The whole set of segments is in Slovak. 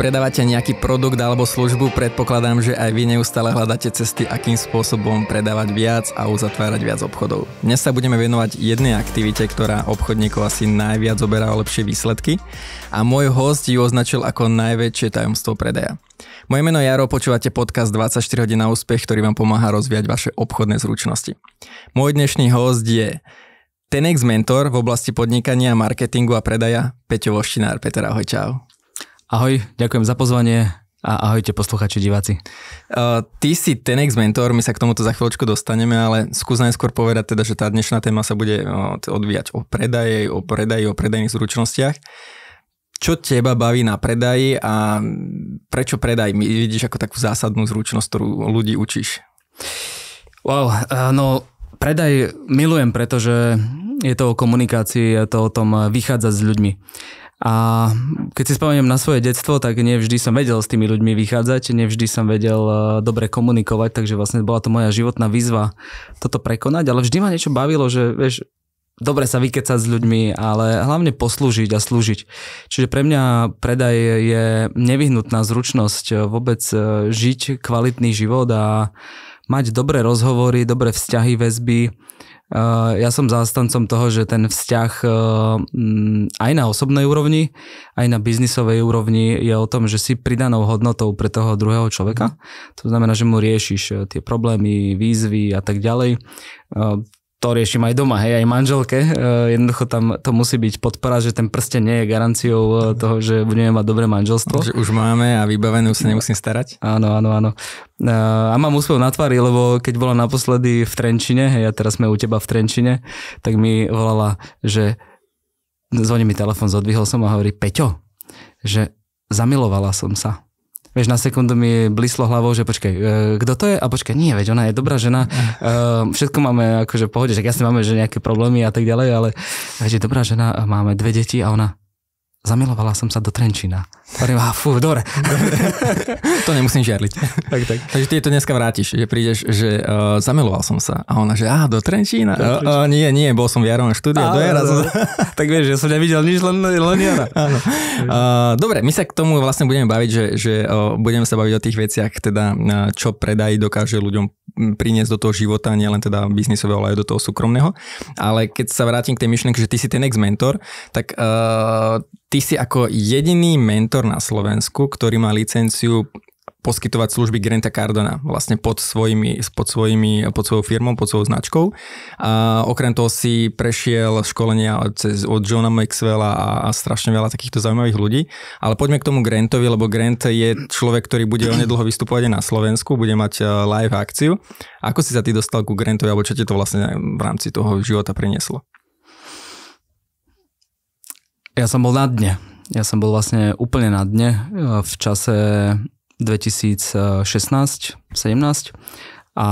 predávate nejaký produkt alebo službu, predpokladám, že aj vy neustále hľadáte cesty, akým spôsobom predávať viac a uzatvárať viac obchodov. Dnes sa budeme venovať jednej aktivite, ktorá obchodníkov asi najviac oberá o lepšie výsledky a môj host ju označil ako najväčšie tajomstvo predaja. Moje meno je Jaro, počúvate podcast 24 hodín na úspech, ktorý vám pomáha rozvíjať vaše obchodné zručnosti. Môj dnešný host je ten mentor v oblasti podnikania, marketingu a predaja, Peťo Voštinár. Peter, ahoj, čau. Ahoj, ďakujem za pozvanie a ahojte posluchači, diváci. Uh, ty si ex mentor, my sa k tomuto za chvíľočku dostaneme, ale skús najskôr povedať teda, že tá dnešná téma sa bude odvíjať o predaje, o predaji, o predajných zručnostiach. Čo teba baví na predaji a prečo predaj? Vidíš ako takú zásadnú zručnosť, ktorú ľudí učíš? Wow, e, no predaj milujem, pretože je to o komunikácii, je to o tom e, vychádzať s ľuďmi. A keď si spomeniem na svoje detstvo, tak nevždy som vedel s tými ľuďmi vychádzať, nevždy som vedel e, dobre komunikovať, takže vlastne bola to moja životná výzva toto prekonať, ale vždy ma niečo bavilo, že vieš, dobre sa vykecať s ľuďmi, ale hlavne poslúžiť a slúžiť. Čiže pre mňa predaj je nevyhnutná zručnosť e, vôbec e, žiť kvalitný život a mať dobré rozhovory, dobré vzťahy, väzby, Eh, ja som zástancom toho, že ten vzťah eh, mm, aj na osobnej úrovni, aj na biznisovej úrovni je o tom, že si pridanou hodnotou pre toho druhého človeka. To znamená, že mu riešiš eh, tie problémy, výzvy a tak ďalej to riešim aj doma, hej, aj manželke. E, jednoducho tam to musí byť podpora, že ten prsten nie je garanciou e, toho, že budeme mať dobré manželstvo. Že už máme a vybavenú sa nemusím starať. Áno, áno, áno. E, a mám úspev na tvári, lebo keď bola naposledy v Trenčine, hej, a teraz sme u teba v Trenčine, tak mi volala, že zvoní mi telefon, zodvihol som a hovorí, Peťo, že zamilovala som sa. Vieš, na sekundu mi blíslo hlavou, že počkaj, e, kto to je? A počkaj, nie, veď ona je dobrá žena, e, všetko máme akože pohode, že jasne máme že nejaké problémy a tak ďalej, ale veď je dobrá žena, máme dve deti a ona, zamilovala som sa do Trenčina. Hovorím, a fú, dobre. to nemusím žiarliť. tak, tak. Takže ty to dneska vrátiš, že prídeš, že uh, zamiloval som sa. A ona, že á, do Trenčína. Do eh, Trenčína. Uh, uh, nie, nie, bol som v Jarovom štúdiu, do Jara. Som... tak vieš, že som nevidel nič, len, len Jara. uh, dobre, my sa k tomu vlastne budeme baviť, že, že uh, budeme sa baviť o tých veciach, teda uh, čo predaj dokáže ľuďom priniesť do toho života, nielen teda biznisového, ale aj do toho súkromného. Ale keď sa vrátim k tej myšlienke, že ty si ten ex-mentor, tak uh, ty si ako jediný mentor na Slovensku, ktorý má licenciu poskytovať služby Granta Cardona vlastne pod, svojimi, pod, svojimi, pod svojou firmou, pod svojou značkou. A okrem toho si prešiel školenia cez, od Johna Maxwella a, a strašne veľa takýchto zaujímavých ľudí. Ale poďme k tomu Grantovi, lebo Grant je človek, ktorý bude onedlho vystupovať aj na Slovensku, bude mať e, live akciu. Ako si sa ty dostal ku Grantovi, alebo čo ti to vlastne v rámci toho života prinieslo? Ja som bol na dne. Ja som bol vlastne úplne na dne e, v čase 2016-17 a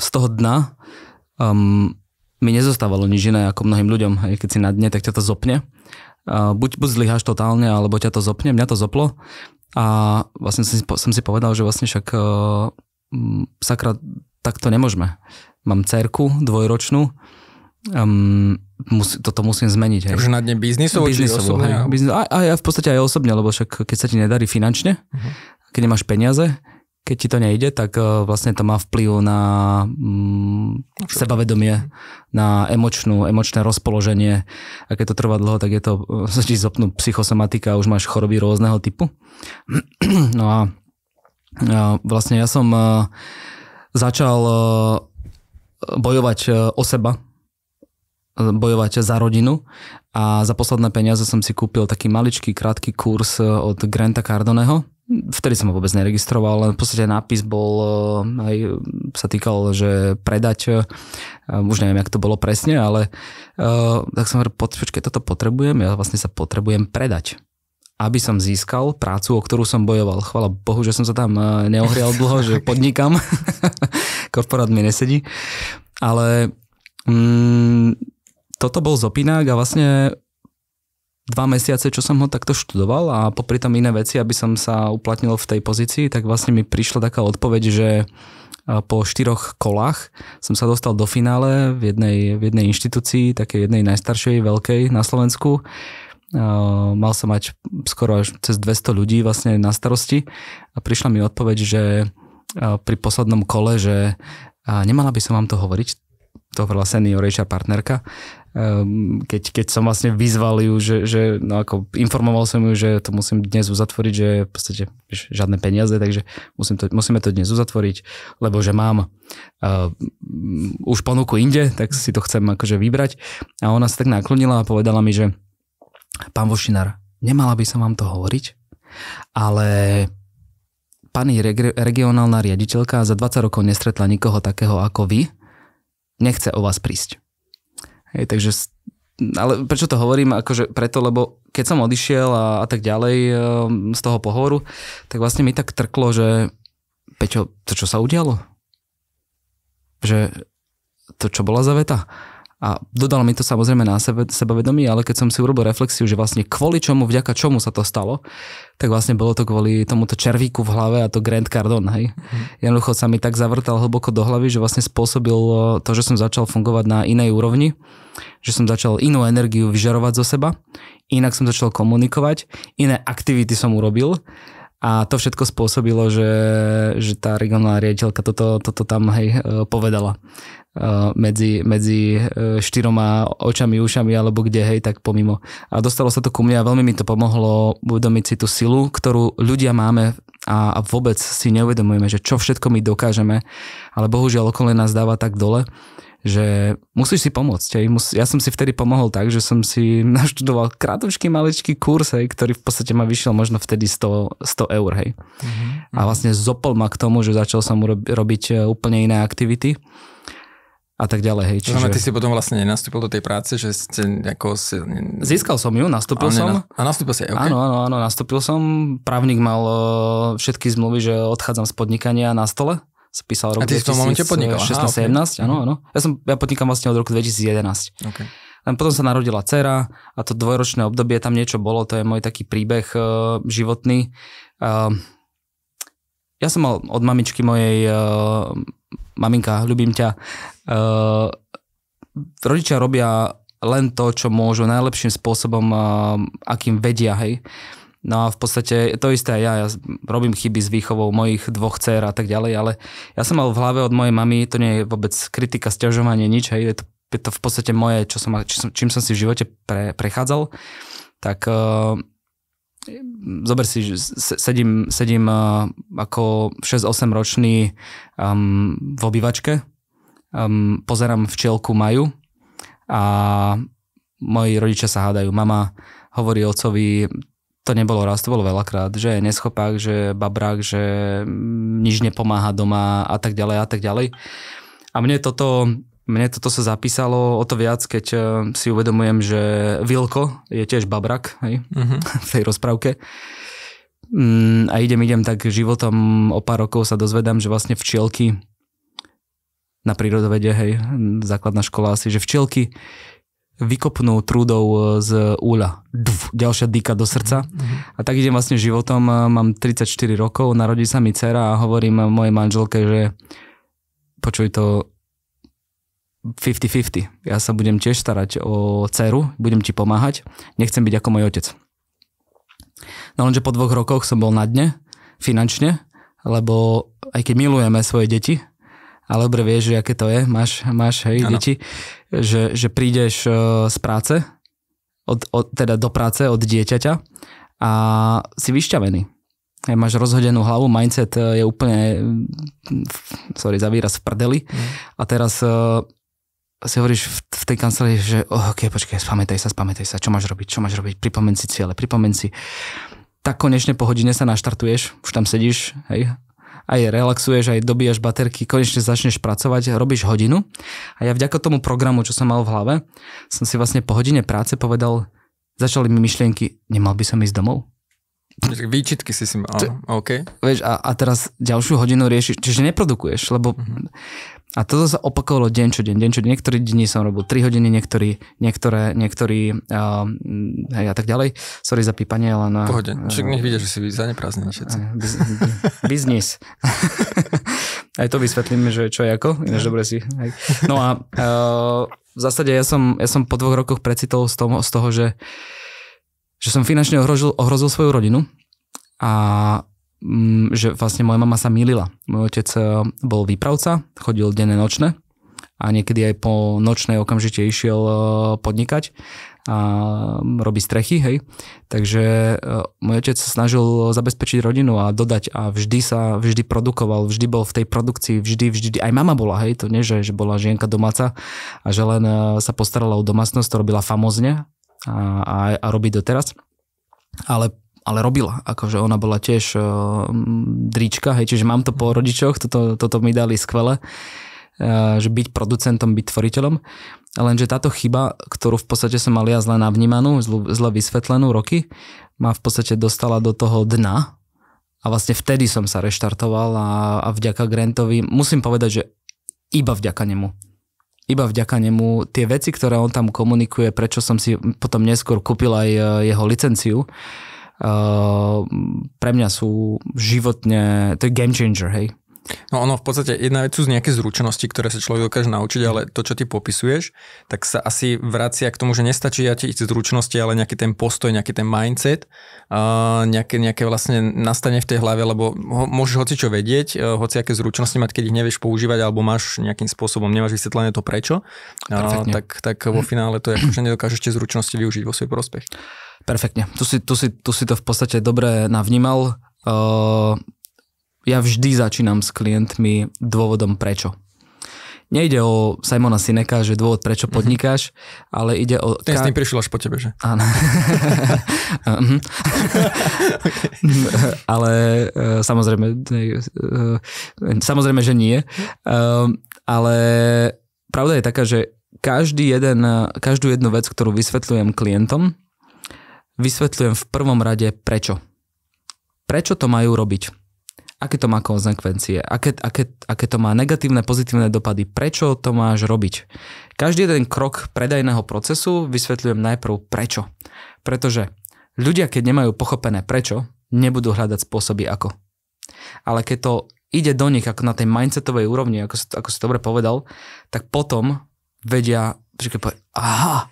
z toho dna um, mi nezostávalo nič iné ako mnohým ľuďom. Hej, keď si na dne, tak ťa to zopne. Uh, buď, buď zlyháš totálne, alebo ťa to zopne. Mňa to zoplo. A vlastne som si, som si povedal, že vlastne však uh, sakra, tak to nemôžeme. Mám cerku dvojročnú, um, mus, toto musím zmeniť. Hej. Takže na dne biznisovo, biznisovo či osobne? Hej, biznis, aj, aj, v podstate aj osobne, lebo však keď sa ti nedarí finančne, uh-huh keď nemáš peniaze, keď ti to nejde, tak e, vlastne to má vplyv na mm, sebavedomie, na emočnú, emočné rozpoloženie. A keď to trvá dlho, tak je to, e, sa ti zopnú psychosomatika a už máš choroby rôzneho typu. No a, a vlastne ja som e, začal bojovať o seba, bojovať za rodinu a za posledné peniaze som si kúpil taký maličký, krátky kurz od Granta Cardoneho, vtedy som ho vôbec neregistroval, len v podstate nápis bol, e, aj sa týkal, že predať, e, už neviem, jak to bolo presne, ale e, tak som hovoril, počkej, toto potrebujem, ja vlastne sa potrebujem predať aby som získal prácu, o ktorú som bojoval. Chvala Bohu, že som sa tam neohrial dlho, že podnikam. Korporát mi nesedí. Ale mm, toto bol Zopinák a vlastne dva mesiace, čo som ho takto študoval a popri tom iné veci, aby som sa uplatnil v tej pozícii, tak vlastne mi prišla taká odpoveď, že po štyroch kolách som sa dostal do finále v jednej, v jednej inštitúcii, také jednej najstaršej, veľkej na Slovensku. Mal som mať skoro až cez 200 ľudí vlastne na starosti a prišla mi odpoveď, že pri poslednom kole, že nemala by som vám to hovoriť, to hovorila senior partnerka, Ehm, keď, keď som vlastne vyzval ju, že, že no ako informoval som ju, že to musím dnes uzatvoriť, že v podstate žiadne peniaze, takže musím to, musíme to dnes uzatvoriť, lebo že mám uh, už ponuku inde, tak si to chcem akože vybrať. A ona sa tak naklonila a povedala mi, že pán Vošinár, nemala by som vám to hovoriť, ale pani reg- regionálna riaditeľka za 20 rokov nestretla nikoho takého ako vy, nechce o vás prísť. Hej, takže, ale prečo to hovorím? Akože preto, lebo keď som odišiel a, a tak ďalej ehm, z toho pohovoru, tak vlastne mi tak trklo, že Peťo, to čo sa udialo? Že to čo bola za veta? A dodalo mi to samozrejme na sebe, sebavedomí, ale keď som si urobil reflexiu, že vlastne kvôli čomu, vďaka čomu sa to stalo, tak vlastne bolo to kvôli tomuto červíku v hlave a to Grand Cardon, hej. Mm. Jednoducho sa mi tak zavrtal hlboko do hlavy, že vlastne spôsobil eh, to, že som začal fungovať na inej úrovni, že som začal inú energiu vyžarovať zo seba, inak som začal komunikovať, iné aktivity som urobil a to všetko spôsobilo, že, že tá regionálna riaditeľka toto, toto tam hej, eh, povedala. Eh, medzi, medzi eh, štyroma očami, ušami alebo kde, hej, tak pomimo. A dostalo sa to ku mne a veľmi mi to pomohlo uvedomiť si tú silu, ktorú ľudia máme a, a vôbec si neuvedomujeme, že čo všetko my dokážeme, ale bohužiaľ okolo nás dáva tak dole, že musíš si pomôcť. Hej. Ja som si vtedy pomohol tak, že som si naštudoval kratučký maličký kurz, hej, ktorý v podstate ma vyšiel možno vtedy 100, 100 eur. Hej. Mm-hmm. A mhm. vlastne zopol ma k tomu, že začal som robiť eh, úplne iné aktivity a tak ďalej. Hej. Čiže... Znamená, ty si potom vlastne nenastúpil do tej práce, že ste ako... Si... Získal som ju, nastúpil som. A nastúpil si, okay. Áno, áno, áno, nastúpil som. Právnik mal e, všetky zmluvy, že odchádzam z podnikania na stole. Spísal rok a ty 2016, v tom momente podnikal? 16, 17, áno, mhm. áno. Ja, som, ja podnikám vlastne od roku 2011. Okay. Len potom sa narodila dcera a to dvojročné obdobie, tam niečo bolo, to je môj taký príbeh uh, životný. Uh, ja som mal od mamičky mojej uh, maminka, ľubím ťa. Uh, rodičia robia len to, čo môžu najlepším spôsobom, uh, akým vedia, hej. No a v podstate to isté aj ja, ja robím chyby s výchovou mojich dvoch dcer a tak ďalej, ale ja som mal v hlave od mojej mamy, to nie je vôbec kritika, stiažovanie, nič, hej, je to, je to v podstate moje, čo som, čím som si v živote pre, prechádzal, tak uh, zober si, že sedím, sedím uh, ako 6-8 ročný um, v obývačke, um, pozerám včielku Maju a moji rodičia sa hádajú. Mama hovorí ocovi, to nebolo raz, to bolo veľakrát, že je neschopák, že babrák, že nič nepomáha doma a tak ďalej a tak ďalej. A mne toto mne toto sa zapísalo o to viac, keď eh, si uvedomujem, že Vilko je tiež babrak hej, uh-huh. v tej rozprávke. Mm, a idem, idem tak životom, o pár rokov sa dozvedám, že vlastne včielky na prírodovede, hej, základná škola asi, že včielky vykopnú trúdou eh, z úľa. Dv, ďalšia dýka do srdca. Uh-huh. A tak idem vlastne životom, eh, mám 34 rokov, narodí sa mi dcera a hovorím mojej manželke, že počuj to, 50-50. Ja sa budem tiež starať o dceru, budem ti pomáhať, nechcem byť ako môj otec. No lenže po dvoch rokoch som bol na dne finančne, lebo aj keď milujeme svoje deti, ale dobre vieš, že aké to je, máš, máš hej, ano. deti, že, že prídeš e, z práce, od, od, teda do práce od dieťaťa a si vyšťavený. Hej, máš rozhodenú hlavu, mindset e, je úplne, mm, sorry za výraz, v prdeli. Mm. A teraz e, si hovoríš v, v tej kancelárii, že oh, ok, počkaj, spamätaj sa, spamätaj sa, čo máš robiť, čo máš robiť, pripomen si cieľe, pripomen si. Tak konečne po hodine sa naštartuješ, už tam sedíš, hej, aj relaxuješ, aj dobíjaš baterky, konečne začneš pracovať, robíš hodinu a ja vďaka tomu programu, čo som mal v hlave, som si vlastne po hodine práce povedal, začali mi myšlienky, nemal by som ísť domov? Výčitky si si mal, OK. Vieš, a, a teraz ďalšiu hodinu riešiš, čiže neprodukuješ, lebo Mm-hmm. A toto sa opakovalo deň čo deň, deň čo deň. Niektorí dni som robil 3 hodiny, niektorí, niektoré, niektorí, uh, mm, hej, a tak ďalej. Sorry za pípanie, len... Uh, Pohode, však nech vidia, že si vy zaneprázdnení všetci. Eh, biz, biznis. aj to vysvetlíme, že čo je ako, ináč dobre si. Hej. No a uh, v zásade ja som, ja som po dvoch rokoch precitol z toho, z toho že, že som finančne ohrozil, ohrozil svoju rodinu a Mm, že vlastne moja mama sa milila. Môj otec eh, bol výpravca, chodil denne nočné a niekedy aj po nočnej okamžite išiel eh, podnikať a robí strechy, hej. Takže eh, môj otec sa snažil zabezpečiť rodinu a dodať a vždy sa, vždy produkoval, vždy bol v tej produkcii, vždy, vždy, aj mama bola, hej, to nie, že, že bola žienka domáca a že len sa postarala o domácnosť, to robila famozne a, a, a robí doteraz. Ale ale robila. Akože ona bola tiež uh, drička, hej, čiže mám to po rodičoch, toto, toto mi dali skvele eh, že byť producentom, byť tvoriteľom. Lenže táto chyba, ktorú v podstate som mal ja zle navnímanú, zle vysvetlenú roky, ma v podstate dostala do toho dna a vlastne vtedy som sa reštartoval a, a vďaka Grantovi, musím povedať, že iba vďaka nemu. Iba vďaka nemu tie veci, ktoré on tam komunikuje, prečo som si potom neskôr kúpil aj eh, jeho licenciu, uh, Ehm, pre mňa sú životne, to je game changer, hej. No ono v podstate, jedna vec sú z nejaké zručnosti, ktoré sa človek dokáže naučiť, ale to, čo ty popisuješ, tak sa asi vracia k tomu, že nestačí ja ti zručnosti, ale nejaký ten postoj, nejaký ten mindset, nejaké, nejaké vlastne nastane v tej hlave, lebo ho, môžeš hoci čo vedieť, e, hoci aké zručnosti mať, keď ich nevieš používať, alebo máš nejakým spôsobom, nemáš vysvetlené to prečo, a, tak, tak vo finále to je, že nedokážeš tie zručnosti využiť vo svoj prospech. Perfektne. Tu si, tu si, tu si to v podstate dobre navnímal. Uh, ja vždy začínam s klientmi dôvodom prečo. Nejde o Simona Sineka, že dôvod prečo mhm. podnikáš, ale ide o... Ten ka... s tým prišiel až po tebe, že? Áno. Mhm. ale uh, samozrejme, uh, samozrejme, že nie. Uh, ale pravda je taká, že každý jeden, každú jednu vec, ktorú vysvetľujem klientom, Vysvetľujem v prvom rade prečo. Prečo to majú robiť? Aké to má konsekvencie? Aké, aké, aké to má negatívne, pozitívne dopady? Prečo to máš robiť? Každý jeden krok predajného procesu vysvetľujem najprv prečo. Pretože ľudia, keď nemajú pochopené prečo, nebudú hľadať spôsoby ako. Ale keď to ide do nich ako na tej mindsetovej úrovni, ako, ako si dobre povedal, tak potom vedia, keď povedať, aha,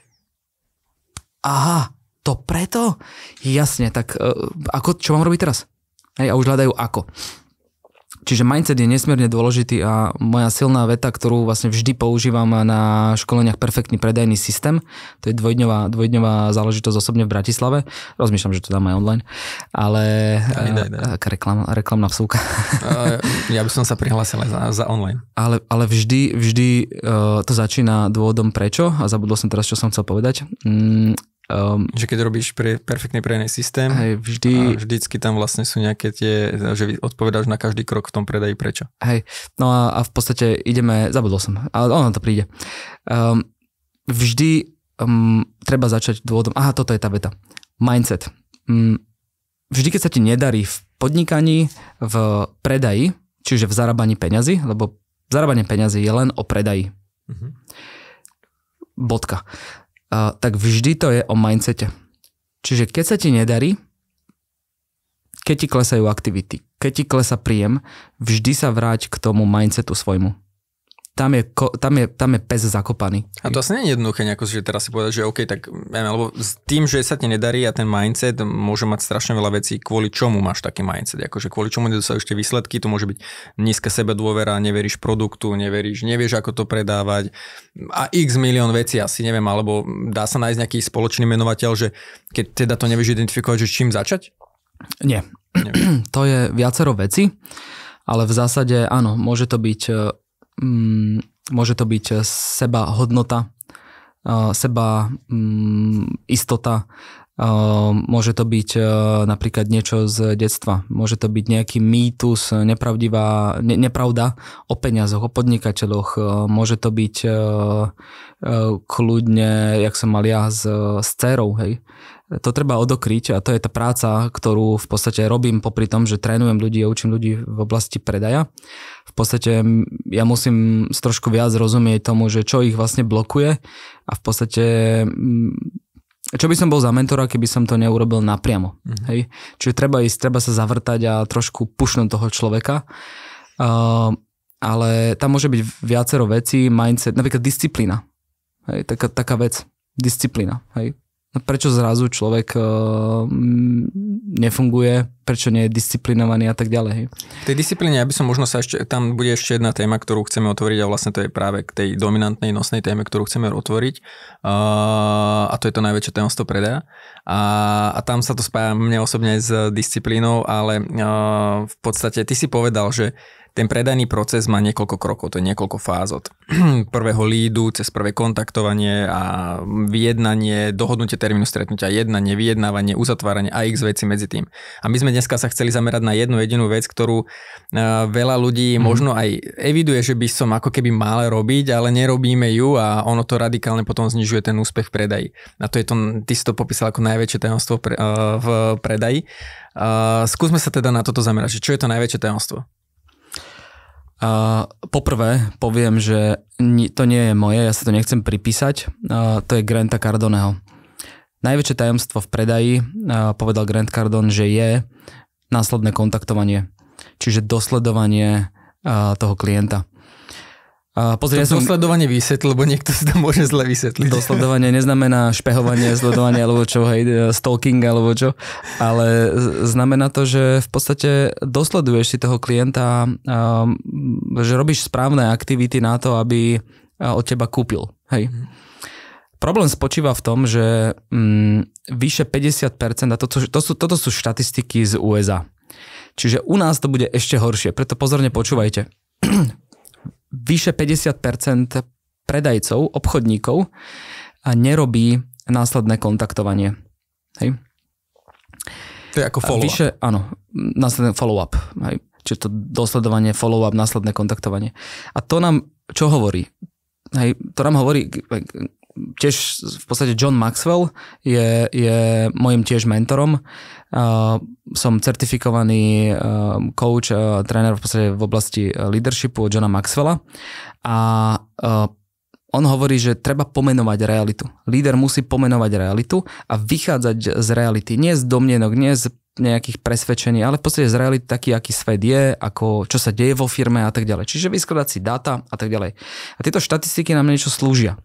aha, to preto? Jasne, tak e, ako, čo mám robiť teraz? Hej, a už hľadajú ako. Čiže mindset je nesmierne dôležitý a moja silná veta, ktorú vlastne vždy používam na školeniach Perfektný predajný systém, to je dvojdňová, dvojdňová záležitosť osobne v Bratislave, rozmýšľam, že to dám aj online, ale daj, daj, daj. E, Reklam, reklamná vsúka. Ja by som sa prihlásil aj za, za online. Ale, ale vždy, vždy e, to začína dôvodom prečo a zabudol som teraz, čo som chcel povedať. Mm, Um, že keď robíš pre, perfektný prejený systém, hej, vždy, vždycky tam vlastne sú nejaké tie, že odpovedáš na každý krok v tom predaji prečo. Hej, no a, a v podstate ideme, zabudol som, ale ono to príde. Um, vždy um, treba začať dôvodom, aha, toto je tá beta. Mindset. Um, vždy, keď sa ti nedarí v podnikaní, v predaji, čiže v zarábaní peňazí, lebo zarábanie peňazí je len o predaji. Mm-hmm. Bodka tak vždy to je o mindsete. Čiže keď sa ti nedarí, keď ti klesajú aktivity, keď ti klesa príjem, vždy sa vráť k tomu mindsetu svojmu tam je, tam, je, tam je pes zakopaný. A to asi nie je jednoduché nejako, že teraz si povedať, že OK, tak neviem, s tým, že sa ti nedarí a ten mindset môže mať strašne veľa vecí, kvôli čomu máš taký mindset, akože kvôli čomu nedosahuješ ešte výsledky, to môže byť nízka sebedôvera, neveríš produktu, neveríš, nevieš, ako to predávať a x milión vecí asi, neviem, alebo dá sa nájsť nejaký spoločný menovateľ, že keď teda to nevieš identifikovať, že čím začať? Nie. To je viacero veci, ale v zásade áno, môže to byť e, um, môže to byť eh, seba hodnota, uh, seba um, istota, uh, môže to byť uh, napríklad niečo z detstva, môže to byť nejaký mýtus, nepravdivá, ne, nepravda o peniazoch, o podnikateľoch, uh, môže to byť uh, uh, kľudne, jak som mal ja s, s dcerou, hej, to treba odokryť a to je tá práca, ktorú v podstate robím popri tom, že trénujem ľudí a učím ľudí v oblasti predaja. V podstate ja musím trošku viac rozumieť tomu, že čo ich vlastne blokuje a v podstate čo by som bol za mentora, keby som to neurobil napriamo. Mm-hmm. Hej? Čiže treba ísť, treba sa zavrtať a trošku pušnúť toho človeka. Uh, ale tam môže byť viacero vecí, mindset, napríklad disciplína. Hej? Taká, taká vec, disciplína. Hej? No prečo zrazu človek uh, nefunguje, prečo nie je disciplinovaný a tak ďalej. V tej disciplíne, aby som možno sa ešte, tam bude ešte jedna téma, ktorú chceme otvoriť a vlastne to je práve k tej dominantnej nosnej téme, ktorú chceme otvoriť uh, a to je to najväčšie toho predaja a, a tam sa to spája mne osobne aj s disciplínou, ale uh, v podstate ty si povedal, že ten predajný proces má niekoľko krokov, to je niekoľko fáz od prvého lídu, cez prvé kontaktovanie a vyjednanie, dohodnutie termínu stretnutia, jednanie, vyjednávanie, uzatváranie a x veci medzi tým. A my sme dneska sa chceli zamerať na jednu jedinú vec, ktorú e, veľa ľudí mhm. možno aj eviduje, že by som ako keby mal robiť, ale nerobíme ju a ono to radikálne potom znižuje ten úspech v predaji. A to je to, ty si to popísal ako najväčšie tajomstvo pre, e, v predaji. Uh, skúsme sa teda na toto zamerať, čo je to najväčšie tajomstvo? A poprvé poviem, že to nie je moje, ja sa to nechcem pripísať, a to je Granta Cardoneho. Najväčšie tajomstvo v predaji, povedal Grant Cardone, že je následné kontaktovanie, čiže dosledovanie toho klienta. A pozrie, to ja som... Dosledovanie vysvetl, lebo niekto si to môže zle vysvetliť. Dosledovanie neznamená špehovanie, sledovanie alebo čo, hej, e, stalking alebo čo, ale znamená to, že v podstate dosleduješ si toho klienta, že robíš správne aktivity na to, aby e, od teba kúpil, hej. Mm. Problém spočíva v tom, že mm, vyše 50%, a to, to, to sú, toto sú štatistiky z USA. Čiže u nás to bude ešte horšie, preto pozorne počúvajte vyše 50% predajcov, obchodníkov a nerobí následné kontaktovanie. Hej. To je ako follow-up. Vyše, áno, následné follow-up. Hej. Čiže to dosledovanie, follow-up, následné kontaktovanie. A to nám čo hovorí? Hej, to nám hovorí, tiež v podstate John Maxwell je, je môjim tiež mentorom. Uh, som certifikovaný uh, coach, uh, tréner v podstate v oblasti uh, leadershipu od Johna Maxwella a uh, on hovorí, že treba pomenovať realitu. Líder musí pomenovať realitu a vychádzať z reality. Nie z domnenok, nie z nejakých presvedčení, ale v podstate z reality taký, aký svet je, ako čo sa deje vo firme a tak ďalej. Čiže vyskladať si data a tak ďalej. A tieto štatistiky nám niečo slúžia.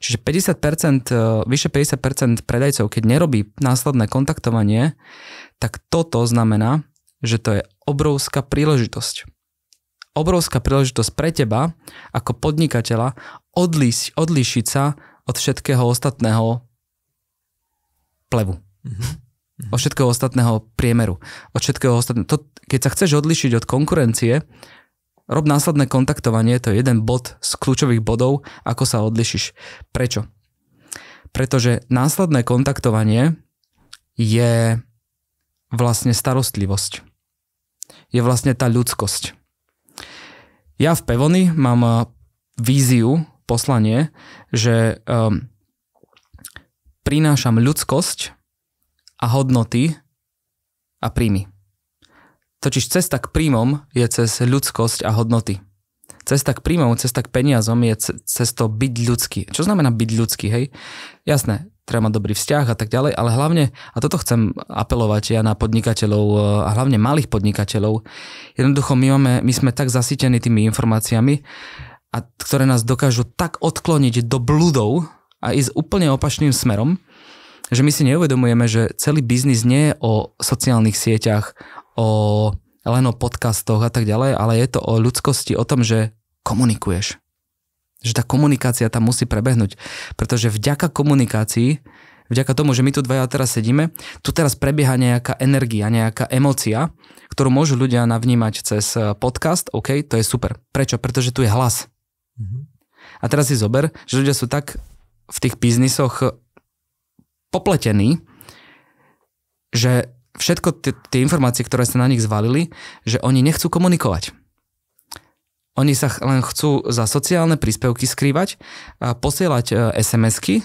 Čiže 50%, e, vyše 50% predajcov, keď nerobí následné kontaktovanie, tak toto znamená, že to je obrovská príležitosť. Obrovská príležitosť pre teba ako podnikateľa odlíš, odlíšiť sa od všetkého ostatného plevu. Mm-hmm od všetkého ostatného priemeru. Od všetkého ostatného. To, keď sa chceš odlíšiť od konkurencie, Rob následné kontaktovanie, to je jeden bod z kľúčových bodov, ako sa odlišíš. Prečo? Pretože následné kontaktovanie je vlastne starostlivosť. Je vlastne tá ľudskosť. Ja v Pevony mám eh, víziu, poslanie, že um, prinášam ľudskosť a hodnoty a príjmy. Totiž cesta k príjmom je cez ľudskosť a hodnoty. Cesta k príjmom, cesta k peniazom je cesto byť ľudský. Čo znamená byť ľudský, hej? Jasné, treba mať dobrý vzťah a tak ďalej, ale hlavne, a toto chcem apelovať ja na podnikateľov e, a hlavne malých podnikateľov, jednoducho my, máme, my sme tak zasytení tými informáciami, a ktoré nás dokážu tak odkloniť do bludov a ísť úplne opačným smerom, že my si neuvedomujeme, že celý biznis nie je o sociálnych sieťach, o len o podcastoch a tak ďalej, ale je to o ľudskosti, o tom, že komunikuješ. Že tá komunikácia tam musí prebehnúť. Pretože vďaka komunikácii, vďaka tomu, že my tu dvaja teraz sedíme, tu teraz prebieha nejaká energia, nejaká emocia, ktorú môžu ľudia navnímať cez eh, podcast, OK, to je super. Prečo? Pretože tu je hlas. Mm-hmm. A teraz si zober, že ľudia sú tak v tých biznisoch popletení, že všetko t- tie informácie, ktoré sa na nich zvalili, že oni nechcú komunikovať. Oni sa ch- len chcú za sociálne príspevky skrývať, a posielať e, SMS-ky,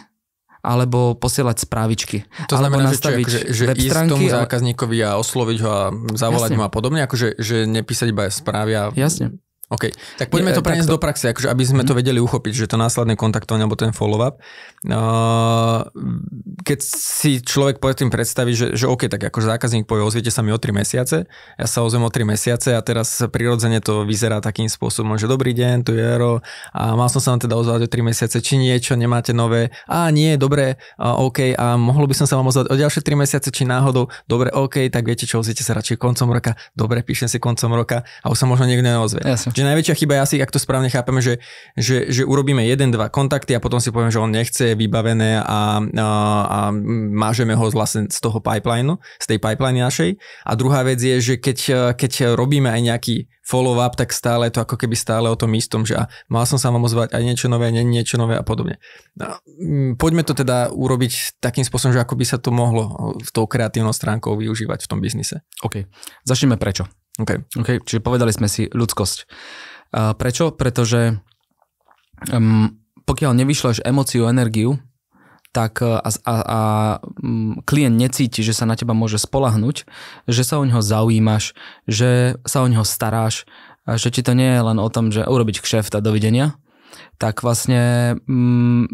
alebo posielať správičky. To alebo znamená, nastaviť že, akože, že ísť tomu zákazníkovi a osloviť ho a zavolať Jasne. ho a podobne, akože že nepísať iba správy a Jasne. OK, tak poďme e, to preniesť do praxe, akože aby sme to vedeli uchopiť, že to následné kontaktovanie alebo ten follow-up. No, keď si človek tým predstaví, že, že OK, tak akože zákazník povie, ozviete sa mi o 3 mesiace, ja sa ozvem o 3 mesiace a teraz prirodzene to vyzerá takým spôsobom, že dobrý deň, tu je Ero a mal som sa vám teda ozvať o 3 mesiace, či niečo nemáte nové, a nie, dobre, OK, a mohlo by som sa vám ozvať o ďalšie 3 mesiace, či náhodou, dobre, OK, tak viete čo, ozviete sa radšej koncom roka, dobre, píšem si koncom roka a už sa možno niekto neozve. Jasne že najväčšia chyba je asi, ak to správne chápeme, že, že, že urobíme jeden, dva kontakty a potom si poviem, že on nechce, je vybavené a, a, a mážeme ho z, vlastne z toho pipeline, z tej pipeline našej. A druhá vec je, že keď, keď robíme aj nejaký follow-up, tak stále je to ako keby stále o tom istom, že a mal som sa vám ozvať aj niečo nové, nie niečo nové a podobne. No, mm, poďme to teda urobiť takým spôsobom, že ako by sa to mohlo e, s tou kreatívnou stránkou využívať v tom biznise. OK, začneme prečo. Okay. OK, čiže povedali sme si ľudskosť. A prečo? Pretože um, pokiaľ nevyšleš emociu, energiu, tak a, a, a klient necíti, že sa na teba môže spolahnuť, že sa o neho zaujímaš, že sa o neho staráš, a že ti to nie je len o tom, že urobiť kšeft a dovidenia, tak vlastne Um,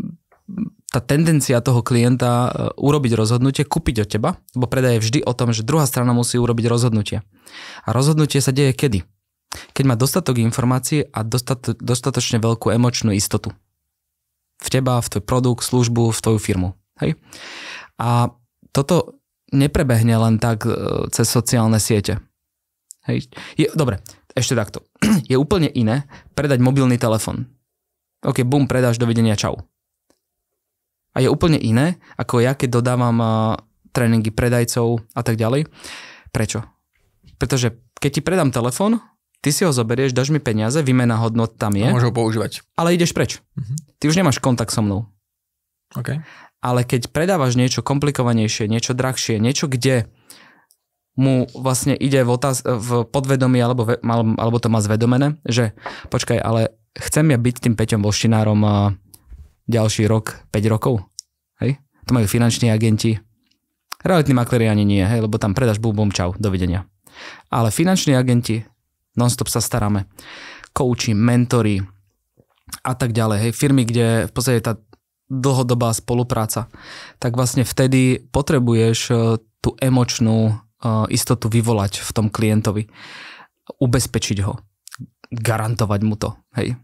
tá tendencia toho klienta e, urobiť rozhodnutie, kúpiť od teba, lebo predaj je vždy o tom, že druhá strana musí urobiť rozhodnutie. A rozhodnutie sa deje kedy? Keď má dostatok informácií a dostatočne veľkú emočnú istotu. V teba, v tvoj produkt, službu, v tvoju firmu. Hej? A toto neprebehne len tak e, cez sociálne siete. Hej? Je, dobre, ešte takto. Je úplne iné predať mobilný telefón. OK, bum, predáš, dovidenia, čau a je úplne iné, ako ja, keď dodávam tréningy predajcov a tak ďalej. Prečo? Pretože keď ti predám telefón, ty si ho zoberieš, dáš mi peniaze, výmena hodnot tam je. A môžu ho používať. Ale ideš preč. Uh-huh. Ty už nemáš kontakt so mnou. Okay. Ale keď predávaš niečo komplikovanejšie, niečo drahšie, niečo, kde mu vlastne ide v, otáz- v podvedomí, alebo, ve- alebo to má zvedomené, že počkaj, ale chcem ja byť tým Peťom Voštinárom ďalší rok, 5 rokov. Hej? To majú finanční agenti. Realitní makléri ani nie, hej, lebo tam predáš bum bum čau, dovidenia. Ale finanční agenti, nonstop sa staráme. Kouči, mentory a tak ďalej. Hej, firmy, kde v podstate tá dlhodobá spolupráca, tak vlastne vtedy potrebuješ e, tú emočnú e, istotu vyvolať v tom klientovi. Ubezpečiť ho. Garantovať mu to. Hej.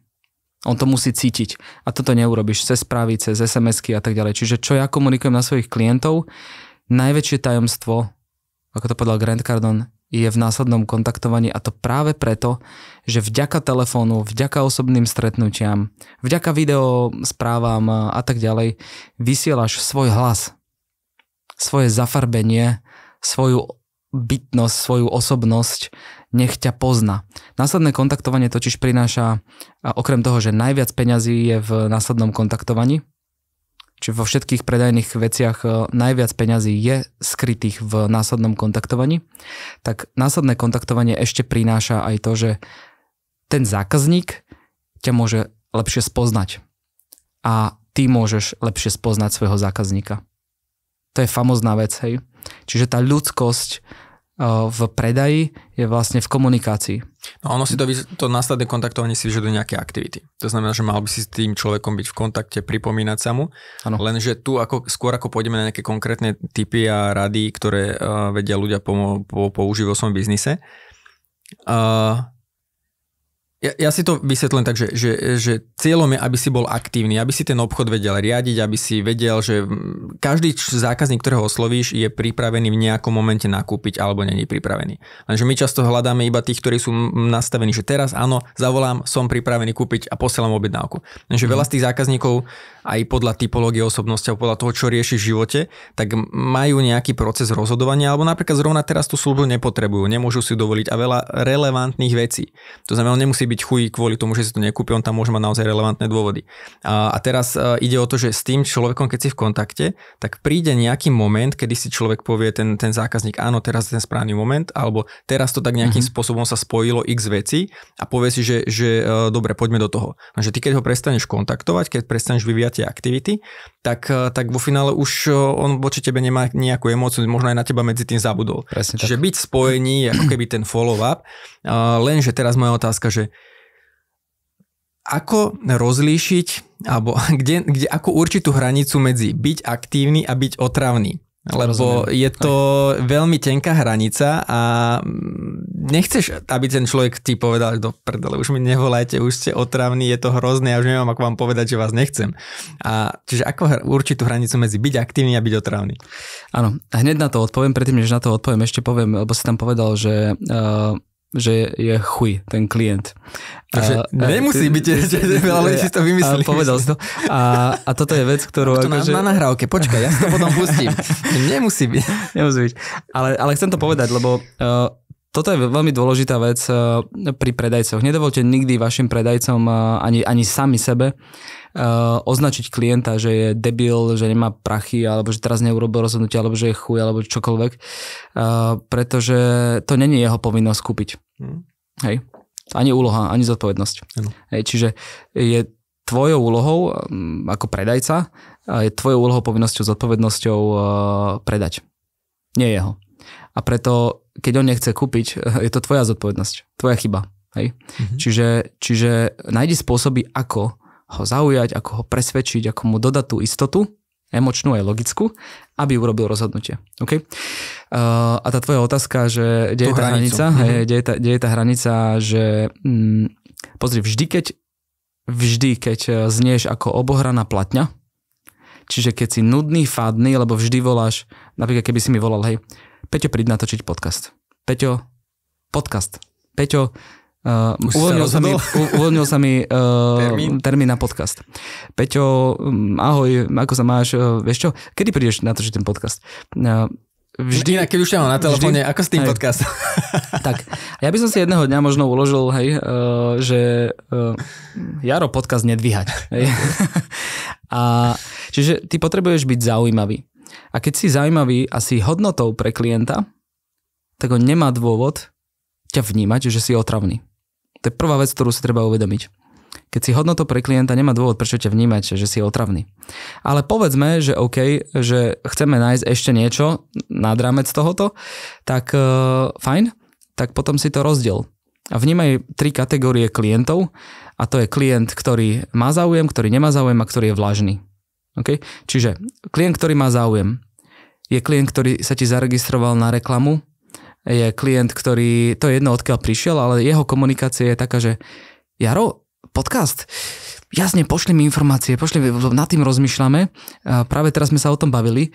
On to musí cítiť. A toto neurobiš cez správy, cez sms a tak ďalej. Čiže čo ja komunikujem na svojich klientov, najväčšie tajomstvo, ako to povedal Grant Cardon, je v následnom kontaktovaní a to práve preto, že vďaka telefónu, vďaka osobným stretnutiam, vďaka video správam a tak ďalej vysielaš svoj hlas, svoje zafarbenie, svoju bytnosť, svoju osobnosť, nech ťa pozná. Následné kontaktovanie totiž prináša, okrem toho, že najviac peňazí je v následnom kontaktovaní, či vo všetkých predajných veciach e, najviac peňazí je skrytých v následnom kontaktovaní, tak následné kontaktovanie ešte prináša aj to, že ten zákazník ťa môže lepšie spoznať. A ty môžeš lepšie spoznať svojho zákazníka. To je famozná vec, hej. Čiže tá ľudskosť v predaji je vlastne v komunikácii. No ono si to, to následné kontaktovanie si vyžaduje nejaké aktivity. To znamená, že mal by si s tým človekom byť v kontakte, pripomínať sa mu. Ano. Lenže tu ako, skôr ako pôjdeme na nejaké konkrétne typy a rady, ktoré uh, vedia ľudia po, po, použiť vo svojom biznise, uh, ja, ja si to vysvetlím tak, že, že, že cieľom je, aby si bol aktívny, aby si ten obchod vedel riadiť, aby si vedel, že každý zákazník, ktorého oslovíš, je pripravený v nejakom momente nakúpiť alebo není pripravený. Lenže my často hľadáme iba tých, ktorí sú nastavení, že teraz áno, zavolám, som pripravený kúpiť a posielam objednávku. Lenže veľa z tých zákazníkov aj podľa typológie osobnosti a podľa toho, čo rieši v živote, tak majú nejaký proces rozhodovania alebo napríklad zrovna teraz tú službu nepotrebujú, nemôžu si dovoliť a veľa relevantných vecí. To znamená, nemusí byť chuj kvôli tomu, že si to nekúpi, on tam môže mať naozaj relevantné dôvody. A, a teraz e, ide o to, že s tým človekom, keď si v kontakte, tak príde nejaký moment, kedy si človek povie ten, ten zákazník, áno, teraz je ten správny moment, alebo teraz to tak nejakým mm-hmm. spôsobom sa spojilo x veci a povie si, že, že e, dobre, poďme do toho. Takže no, ty, keď ho prestaneš kontaktovať, keď prestaneš vyvíjať tie aktivity, tak, eh, tak vo finále už eh, on voči tebe nemá nejakú emóciu, možno aj na teba medzi tým zabudol. Presne Čiže tak. byť spojený je ako keby ten follow-up. Eh, lenže teraz moja otázka, že ako rozlíšiť, alebo kde, kde, ako určitú hranicu medzi byť aktívny a byť otravný. Lebo Rozumiem. je to Aj. veľmi tenká hranica a nechceš, aby ten človek ti povedal, do prdele, už mi nevolajte, už ste otravní, je to hrozné, ja už neviem, ako vám povedať, že vás nechcem. A, čiže ako určitú hranicu medzi byť aktívny a byť otravný? Áno, hneď na to odpoviem, predtým, než na to odpoviem, ešte poviem, lebo si tam povedal, že uh, že je chuj ten klient. Takže a, nemusí byť, že ľudí si to vymyslí. A povedal si to. A, a toto je vec, ktorú... To akože... na, na nahrávke, počkaj, ja to potom pustím. nemusí byť. Nemusí byť. Ale, ale chcem to povedať, lebo uh, toto je veľmi dôležitá vec uh, pri predajcoch. Nedovolte nikdy vašim predajcom uh, ani, ani sami sebe Eh, označiť klienta, že je debil, že nemá prachy, alebo že teraz neurobil rozhodnutie, alebo že je chuj, alebo čokoľvek, eh, pretože to není jeho povinnosť kúpiť. Hmm. Hej. Ani úloha, ani zodpovednosť. Hej, čiže je tvojou úlohou mm, ako predajca, je tvojou úlohou, povinnosťou, zodpovednosťou eh, predať. Nie jeho. A preto, keď on nechce kúpiť, je to tvoja zodpovednosť, tvoja chyba. Hej? Mm-hmm. Čiže, čiže nájdi spôsoby, ako ho zaujať, ako ho presvedčiť, ako mu dodať tú istotu, emočnú aj logickú, aby urobil rozhodnutie. Okay? Uh, a tá tvoja otázka, že kde je tá hranica, mm-hmm. kde, je tá, kde je tá hranica, že mm, pozri, vždy keď, vždy keď eh, znieš ako obohraná platňa, čiže keď si nudný, fádny, lebo vždy voláš, napríklad keby si mi volal, hej, Peťo, príď natočiť podcast. Peťo, podcast. Peťo, Uh, uvoľnil, sa, sa mi, uvoľnil sa mi uh, termín? termín na podcast. Peťo, mm, ahoj, ako sa máš, uh, vieš čo, kedy prídeš na to, že ten podcast? Uh, Vždy, na keď už mám na telefóne, vždy, ako s tým hej. podcastom. tak, ja by som si jedného dňa možno uložil, hej, uh, že uh, Jaro podcast nedvíhať. Hej. a, čiže ty potrebuješ byť zaujímavý. A keď si zaujímavý asi hodnotou pre klienta, tak on nemá dôvod ťa vnímať, že si otravný. To je prvá vec, ktorú si treba uvedomiť. Keď si hodnotou pre klienta, nemá dôvod, prečo ťa vnímať, že si otravný. Ale povedzme, že OK, že chceme nájsť ešte niečo nad rámec tohoto, tak uh, fajn, tak potom si to rozdiel. A vnímaj tri kategórie klientov a to je klient, ktorý má záujem, ktorý nemá záujem a ktorý je vlažný. Okay? Čiže klient, ktorý má záujem, je klient, ktorý sa ti zaregistroval na reklamu, je klient, ktorý, to je jedno odkiaľ prišiel, ale jeho komunikácia je taká, že Jaro, podcast, jasne, pošli mi informácie, pošli nad tým rozmýšľame, a práve teraz sme sa o tom bavili,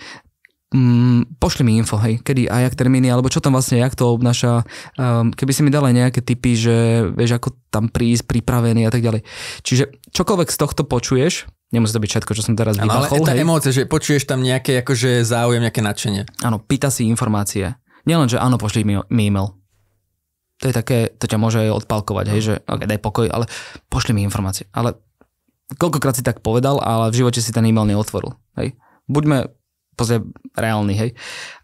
mm, pošli mi info, hej, kedy a jak termíny, alebo čo tam vlastne, jak to obnáša, um, keby si mi dali nejaké typy, že vieš, ako tam prísť, pripravený a tak ďalej. Čiže čokoľvek z tohto počuješ, Nemusí to byť všetko, čo som teraz vybachol. Ale tá emócia, že počuješ tam nejaké akože záujem, nejaké nadšenie. Áno, pýta si informácie. Nielen, že áno, pošli mi, e-mail. To je také, to ťa môže aj odpalkovať, hej, že okay, daj pokoj, ale pošli mi informácie. Ale koľkokrát si tak povedal, ale v živote si ten e-mail neotvoril. Hej. Buďme pozrie reálny, hej.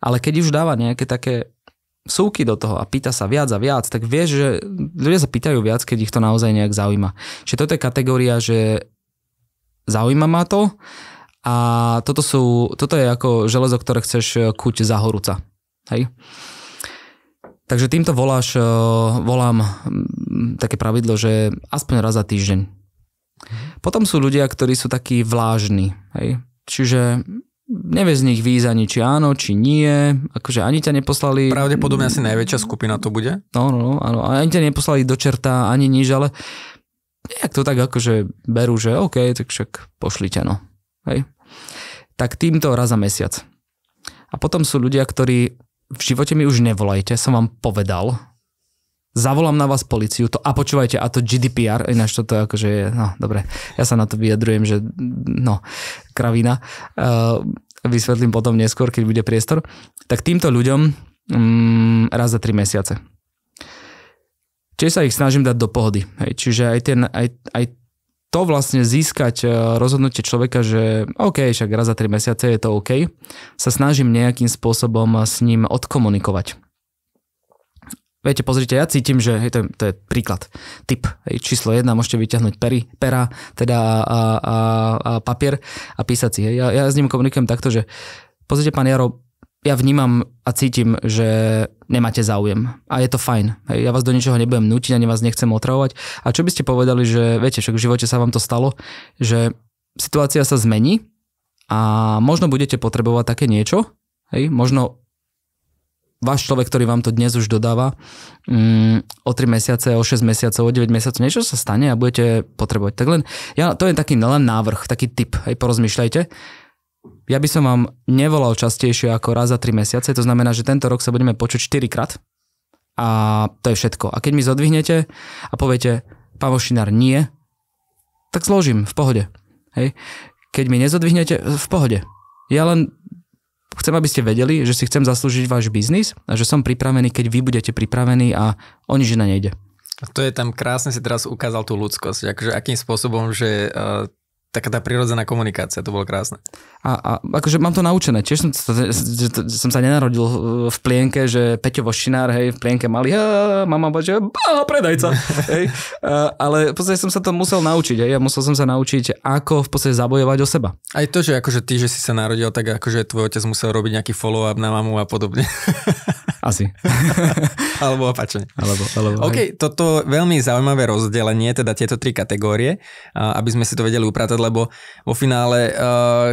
Ale keď už dáva nejaké také súky do toho a pýta sa viac a viac, tak vieš, že ľudia sa pýtajú viac, keď ich to naozaj nejak zaujíma. Čiže toto je kategória, že zaujíma ma to a toto, sú, toto je ako železo, ktoré chceš kuť zahorúca. Hej. Takže týmto voláš, eh, volám mm, také pravidlo, že aspoň raz za týždeň. Potom sú ľudia, ktorí sú takí vlážni. Hej. Čiže nevie z nich víza ani či áno, či nie, akože ani ťa neposlali... Pravdepodobne asi najväčšia skupina to bude. No, no, no áno, ani ťa neposlali do čerta, ani nič, ale nejak to tak akože berú, že OK, tak však pošli ťa, no. Hej. Tak týmto raz za mesiac. A potom sú ľudia, ktorí v živote mi už nevolajte, som vám povedal. Zavolám na vás policiu, to a počúvajte, a to GDPR, ináč toto akože je, no dobre, ja sa na to vyjadrujem, že no, kravina. Uh, vysvetlím potom neskôr, keď bude priestor. Tak týmto ľuďom um, raz za tri mesiace. Čiže sa ich snažím dať do pohody. Hej. Čiže aj, ten, aj, aj to vlastne získať e, rozhodnutie človeka, že OK, však raz za 3 mesiace je to OK, sa snažím nejakým spôsobom s ním odkomunikovať. Viete, pozrite, ja cítim, že hej, to, je, to je príklad, typ, hej, číslo jedna môžete vyťahnuť pery, pera, teda a, a, a papier a písať si. Hej. Ja, ja s ním komunikujem takto, že pozrite, pán Jaro, ja vnímam a cítim, že nemáte záujem. A je to fajn. Hej, ja vás do ničoho nebudem nutiť, ani vás nechcem otravovať. A čo by ste povedali, že viete, však v živote sa vám to stalo, že situácia sa zmení a možno budete potrebovať také niečo, hej, možno váš človek, ktorý vám to dnes už dodáva, mm, o 3 mesiace, o 6 mesiacov, o 9 mesiacov, niečo sa stane a budete potrebovať. Tak len, ja, to je taký len návrh, taký tip, hej, porozmýšľajte ja by som vám nevolal častejšie ako raz za 3 mesiace, to znamená, že tento rok sa budeme počuť 4 krát a to je všetko. A keď mi zodvihnete a poviete, pán Vošinár, nie, tak zložím, v pohode. Hej. Keď mi nezodvihnete, v pohode. Ja len chcem, aby ste vedeli, že si chcem zaslúžiť váš biznis a že som pripravený, keď vy budete pripravení a o nič na nejde. A to je tam krásne, si teraz ukázal tú ľudskosť, akože akým spôsobom, že uh, taká tá prirodzená komunikácia, to bolo krásne. A, a akože mám to naučené, tiež som, že, som sa nenarodil e, v plienke, že Peťo Vošinár, hej, v plienke mali, mama bože, že predajca, hej. A, e, ale v podstate som sa to musel naučiť, hej, a musel som sa naučiť, ako v podstate zabojovať o seba. Aj to, že akože ty, že si sa narodil, tak akože tvoj otec musel robiť nejaký follow-up na mamu a podobne. Asi. alebo opačne. Alebo, alebo, OK, hej. toto veľmi zaujímavé rozdelenie, teda tieto tri kategórie, aby sme si to vedeli upratať, lebo vo finále,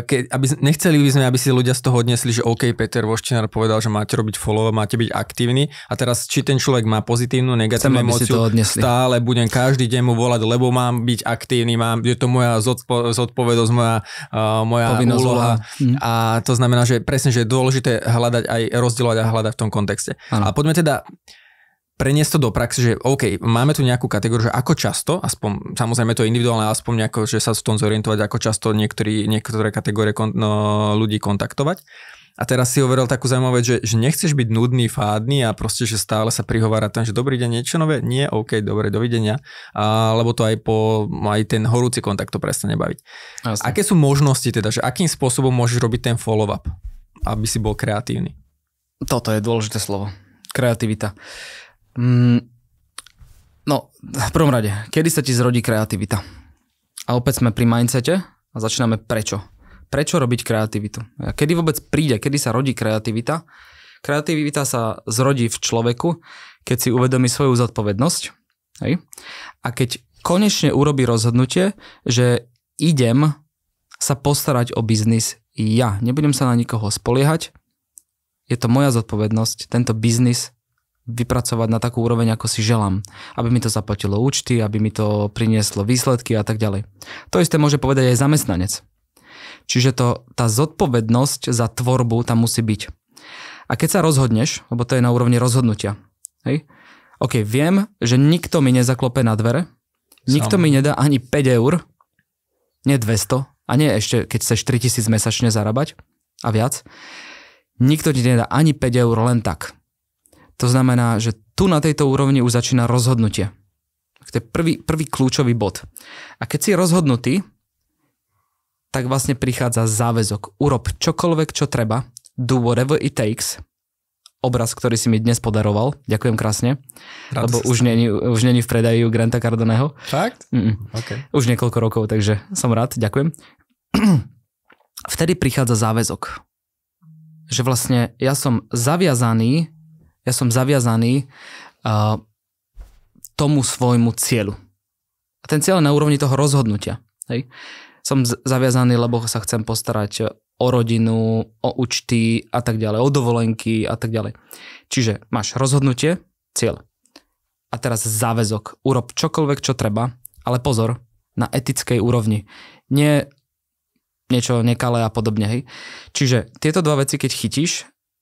ke, aby, nechceli by sme, aby si ľudia z toho odnesli, že OK, Peter Voščinár povedal, že máte robiť follow, máte byť aktívni a teraz či ten človek má pozitívnu, negatívnu Chcem, emóciu, stále budem každý deň mu volať, lebo mám byť aktívny, mám, je to moja zodpo, zodpovednosť, moja, uh, moja úloha. Mm. A to znamená, že presne, že je dôležité hľadať aj rozdielovať a hľadať v tom kontexte kontexte. Ano. A poďme teda preniesť to do praxe, že OK, máme tu nejakú kategóriu, že ako často, aspoň, samozrejme to je individuálne, aspoň nejako, že sa v tom zorientovať, ako často niektorý, niektoré kategórie kon, no, ľudí kontaktovať. A teraz si overal takú zaujímavú vec, že, že nechceš byť nudný, fádny a proste, že stále sa prihovára tam, že dobrý deň, niečo nové? Nie, OK, dobre, dovidenia. A, lebo to aj po, aj ten horúci kontakt to prestane baviť. Jasne. Aké sú možnosti teda, že akým spôsobom môžeš robiť ten follow-up, aby si bol kreatívny? Toto je dôležité slovo. Kreativita. Mm, no, v prvom rade, kedy sa ti zrodí kreativita? A opäť sme pri mindsete a začíname prečo. Prečo robiť kreativitu? Kedy vôbec príde, kedy sa rodí kreativita? Kreativita sa zrodí v človeku, keď si uvedomí svoju zodpovednosť hej? a keď konečne urobí rozhodnutie, že idem sa postarať o biznis ja. Nebudem sa na nikoho spoliehať, je to moja zodpovednosť tento biznis vypracovať na takú úroveň, ako si želám. Aby mi to zaplatilo účty, aby mi to prinieslo výsledky a tak ďalej. To isté môže povedať aj zamestnanec. Čiže to, tá zodpovednosť za tvorbu tam musí byť. A keď sa rozhodneš, lebo to je na úrovni rozhodnutia, hej? OK, viem, že nikto mi nezaklope na dvere, nikto mi nedá ani 5 eur, nie 200, a nie ešte, keď chceš 3000 mesačne zarábať a viac, Nikto ti nedá ani 5 eur len tak. To znamená, že tu na tejto úrovni už začína rozhodnutie. To je prvý, prvý kľúčový bod. A keď si rozhodnutý, tak vlastne prichádza záväzok. Urob čokoľvek, čo treba. Do whatever it takes. Obraz, ktorý si mi dnes podaroval. Ďakujem krásne. Rád lebo už není, už není v predaji u Granta Cardoneho. Fakt? Mm. Okay. Už niekoľko rokov, takže som rád. Ďakujem. Vtedy prichádza záväzok že vlastne ja som zaviazaný, ja som zaviazaný uh, tomu svojmu cieľu. A ten cieľ je na úrovni toho rozhodnutia. Hej. Som zaviazaný, lebo sa chcem postarať o rodinu, o účty a tak ďalej, o dovolenky a tak ďalej. Čiže máš rozhodnutie, cieľ. A teraz záväzok. Urob čokoľvek, čo treba, ale pozor, na etickej úrovni. Nie niečo nekalé a podobne. Hej. Čiže tieto dva veci, keď chytíš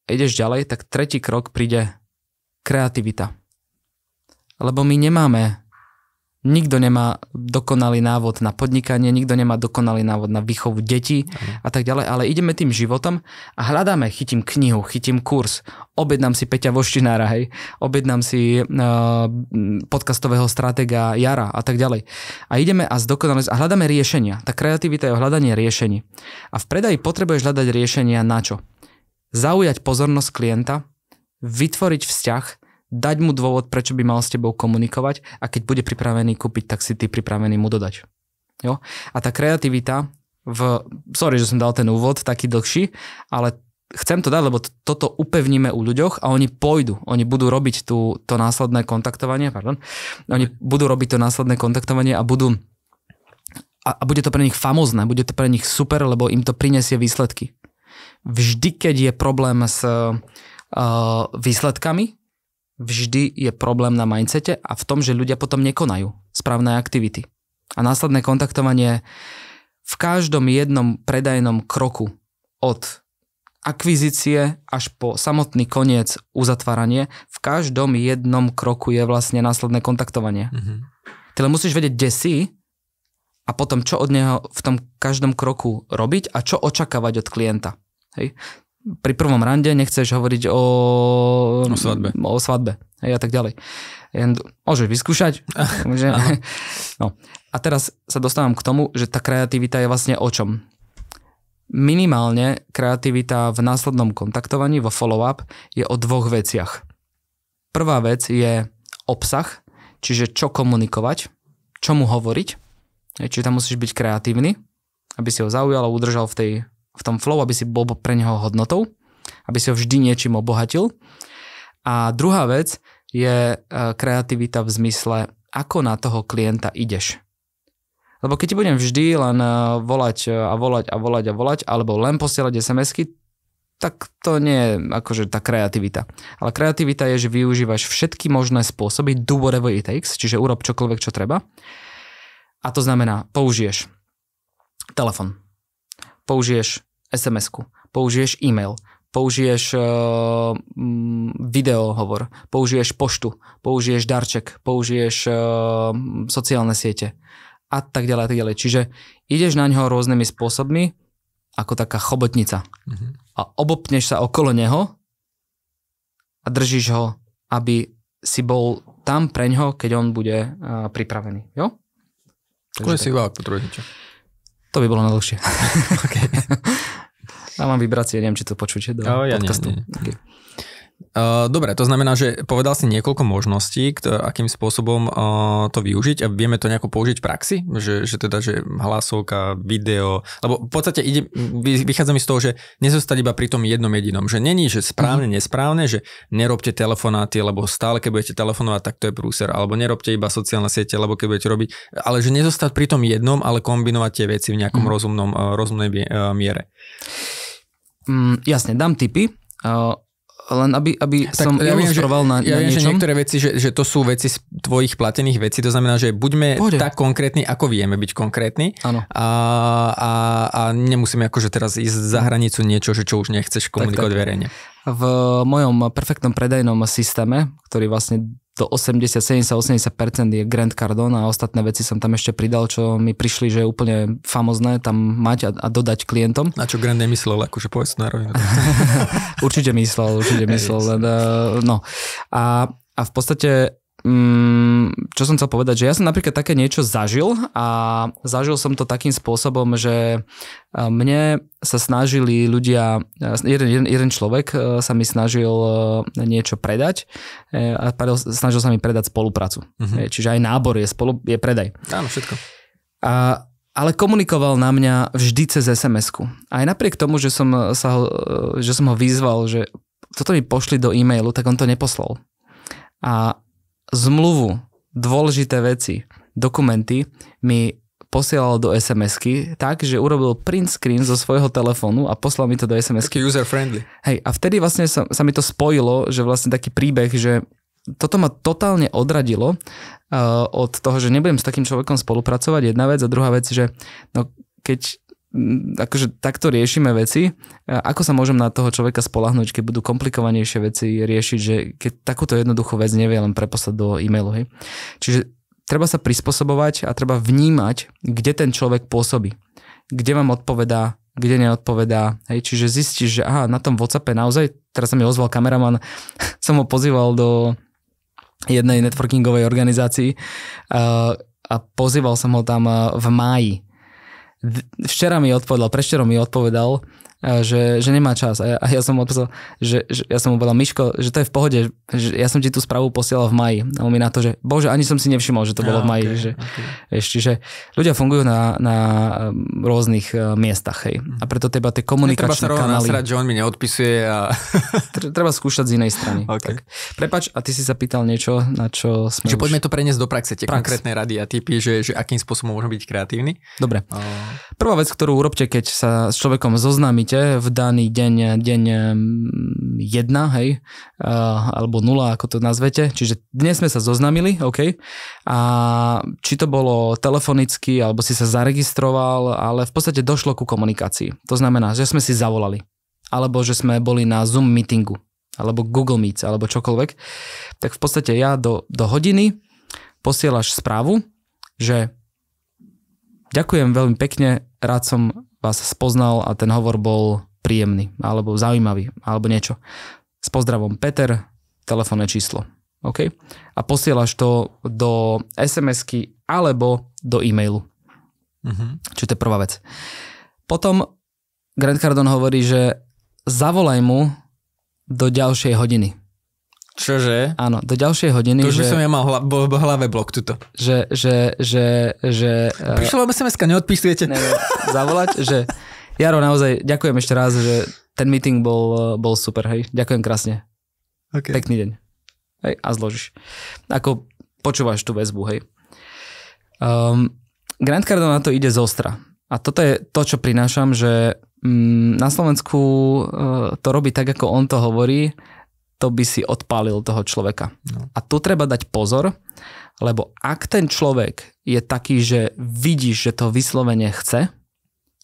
ideš ďalej, tak tretí krok príde kreativita. Lebo my nemáme Nikto nemá dokonalý návod na podnikanie, nikto nemá dokonalý návod na výchovu detí a tak ďalej, ale ideme tým životom a hľadáme, chytím knihu, chytím kurz, objednám si Peťa Voštinára, hej, objednám si uh, podcastového stratega Jara a tak ďalej. A ideme a zdokonalosť a hľadáme riešenia. Tá kreativita je o hľadanie riešení. A v predaji potrebuješ hľadať riešenia na čo? Zaujať pozornosť klienta, vytvoriť vzťah dať mu dôvod, prečo by mal s tebou komunikovať a keď bude pripravený kúpiť, tak si ty pripravený mu dodať. Jo? A tá kreativita v... Sorry, že som dal ten úvod, taký dlhší, ale chcem to dať, lebo toto upevníme u ľuďoch a oni pôjdu, oni budú robiť tú, to následné kontaktovanie, pardon, oni budú robiť to následné kontaktovanie a budú a, a bude to pre nich famozné, bude to pre nich super, lebo im to prinesie výsledky. Vždy, keď je problém s uh, výsledkami, vždy je problém na mindsete a v tom, že ľudia potom nekonajú správne aktivity. A následné kontaktovanie v každom jednom predajnom kroku od akvizície až po samotný koniec uzatváranie, v každom jednom kroku je vlastne následné kontaktovanie. Mm-hmm. Ty len musíš vedieť, kde si a potom čo od neho v tom každom kroku robiť a čo očakávať od klienta. Hej pri prvom rande nechceš hovoriť o, o svadbe, o svadbe hej, a tak ďalej. Môžeš vyskúšať. že... no. A teraz sa dostávam k tomu, že tá kreativita je vlastne o čom? Minimálne kreativita v následnom kontaktovaní, vo follow-up, je o dvoch veciach. Prvá vec je obsah, čiže čo komunikovať, čomu hovoriť, čiže tam musíš byť kreatívny, aby si ho zaujal a udržal v tej v tom flow, aby si bol pre neho hodnotou, aby si ho vždy niečím obohatil. A druhá vec je e, kreativita v zmysle, ako na toho klienta ideš. Lebo keď ti budem vždy len e, volať e, a volať a volať a volať, alebo len posielať SMS-ky, tak to nie je akože tá kreativita. Ale kreativita je, že využívaš všetky možné spôsoby, do whatever it takes, čiže urob čokoľvek, čo treba. A to znamená, použiješ telefon, použiješ SMS-ku, použiješ e-mail, použiješ uh, videohovor, použiješ poštu, použiješ darček, použiješ uh, sociálne siete a tak ďalej a tak ďalej. Čiže ideš na ňo rôznymi spôsobmi, ako taká chobotnica. Mm-hmm. A obopneš sa okolo neho a držíš ho, aby si bol tam pre ňo, keď on bude uh, pripravený. Jo? tak. si iba potrebujete to by bolo na dlhšie. Okay. Dávam vibrácie, neviem, či to počujete Do ja podcastu. Nie, nie. Okay. Dobre, to znamená, že povedal si niekoľko možností, kto, akým spôsobom to využiť a vieme to nejako použiť v praxi? Že, že teda, že hlasovka, video, lebo v podstate ide, vychádza mi z toho, že nezostať iba pri tom jednom jedinom, že není, že správne, mhm. nesprávne, že nerobte telefonáty, lebo stále keď budete telefonovať, tak to je prúser, alebo nerobte iba sociálne siete, lebo keď budete robiť, ale že nezostať pri tom jednom, ale kombinovať tie veci v nejakom mm. rozumnom, rozumnej miere. Mm, jasne, dám tipy. Uh len aby, aby tak, som ja ilustroval na, ja na viem, niečom. Že niektoré veci, že, že to sú veci z tvojich platených vecí, to znamená, že buďme Pôjde. tak konkrétni, ako vieme byť konkrétni Áno. A, a, a nemusíme akože teraz ísť za hranicu niečo, že čo už nechceš komunikovať tak, tak. verejne. V mojom perfektnom predajnom systéme, ktorý vlastne to 80, 70, 80% je Grand Cardone a ostatné veci som tam ešte pridal, čo mi prišli, že je úplne famozné tam mať a, a dodať klientom. Na čo Grand nemyslel, akože povedz na rovinu. určite myslel, určite myslel. Len, eh, no. A, a v podstate... Mm, čo som chcel povedať, že ja som napríklad také niečo zažil a zažil som to takým spôsobom, že e, mne sa snažili ľudia, e, jeden, jeden, jeden človek e, sa mi snažil niečo predať a snažil sa mi predať spoluprácu. Uh-huh. Čiže aj nábor je, spolu, je predaj. Áno, všetko. A, ale komunikoval na mňa vždy cez SMS-ku. Aj napriek tomu, že som, sa ho, že som ho vyzval, že toto mi pošli do e-mailu, tak on to neposlal. A zmluvu dôležité veci, dokumenty, mi posielal do SMS-ky tak, že urobil print screen zo svojho telefónu a poslal mi to do SMS-ky. Taký user friendly. Hej, a vtedy vlastne sa, sa mi to spojilo, že vlastne taký príbeh, že toto ma totálne odradilo uh, od toho, že nebudem s takým človekom spolupracovať, jedna vec, a druhá vec, že no, keď Mm, akože takto riešime veci. Ako sa môžem na toho človeka spolahnuť, keď budú komplikovanejšie veci riešiť, že keď takúto jednoduchú vec nevie len preposlať do e-mailu. Hej. Čiže treba sa prispôsobovať a treba vnímať, kde ten človek pôsobí. Kde vám odpovedá, kde neodpovedá. Hej. Čiže zistíš, že aha, na tom WhatsAppe naozaj, teraz sa mi ozval kameraman, som ho pozýval do jednej networkingovej organizácii, a pozýval som ho tam v máji včera mi odpovedal, prečo mi odpovedal, že, že nemá čas. A ja, a ja som mu odpísal, že, že ja som mu povedal, Miško, že to je v pohode, že ja som ti tú správu posielal v maji. A on mi na to, že bože, ani som si nevšimol, že to bolo v maji. Okay, že, okay. Vieš, čiže ľudia fungujú na, na mm, rôznych e, miestach, hej. A preto teba tie komunikačné treba sa kanály... Nasrať, že on mi neodpisuje a... treba skúšať z inej strany. Okay. Prepač, a ty si sa pýtal niečo, na čo sme Čiže už... poďme to preniesť do praxe, tie Prax. konkrétne rady a typy, že, že akým spôsobom môžeme byť kreatívni. Dobre. Uh... Prvá vec, ktorú urobte, keď sa s človekom zoznámite, určite v daný deň, deň 1, mm, hej, alebo 0, ako to nazvete. Čiže dnes sme sa zoznamili, OK. A či to bolo telefonicky, alebo si sa zaregistroval, ale v podstate došlo ku komunikácii. To znamená, že sme si zavolali. Alebo že sme boli na Zoom meetingu alebo Google Meet, alebo čokoľvek, tak v podstate ja do, do hodiny posielaš správu, že ďakujem veľmi pekne, rád som vás spoznal a ten hovor bol príjemný, alebo zaujímavý, alebo niečo. S pozdravom Peter, telefónne číslo. Okay? A posielaš to do SMS-ky alebo do e-mailu. Uh-huh. Mhm. Čo to je prvá vec. Potom Grant Cardone hovorí, že zavolaj mu do ďalšej hodiny. Čože? Áno, do ďalšej hodiny. To už že, som ja mal hla, bo, bo hlave blok tuto. Že, že, že, že... E, Prišlo vám sms neodpisujete. Neviem, zavolať, že... Jaro, naozaj ďakujem ešte raz, že ten meeting bol, e, bol super, hej. Ďakujem krásne. Okay. Pekný deň. Hej, a zložíš. Ako počúvaš tú väzbu, hej. Um, ehm, Grant Cardone na to ide zostra. A toto je to, čo prinášam, že mm, na Slovensku uh, to robí tak, ako on to hovorí, to by si odpálil toho človeka. No. A tu treba dať pozor, lebo ak ten človek je taký, že vidíš, že to vyslovene chce,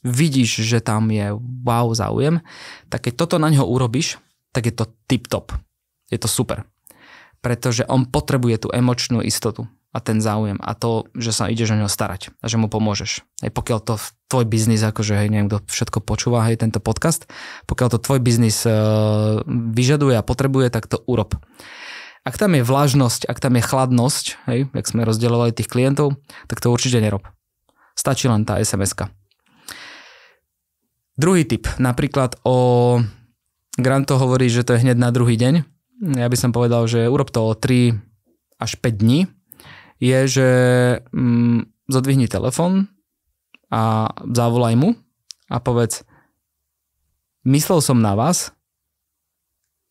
vidíš, že tam je wow záujem, tak keď toto na ňo urobíš, tak je to tip-top. Je to super. Pretože on potrebuje tú emočnú istotu a ten záujem a to, že sa ideš o neho starať a že mu pomôžeš. Aj pokiaľ to tvoj biznis, akože hej, neviem, kto všetko počúva, hej, tento podcast, pokiaľ to tvoj biznis e, vyžaduje a potrebuje, tak to urob. Ak tam je vlažnosť, ak tam je chladnosť, hej, jak sme rozdielovali tých klientov, tak to určite nerob. Stačí len tá SMS-ka. Druhý typ, napríklad o... to hovorí, že to je hneď na druhý deň. Ja by som povedal, že urob to o 3 až 5 dní, je, že mm, zodvihni telefon a zavolaj mu a povedz, myslel som na vás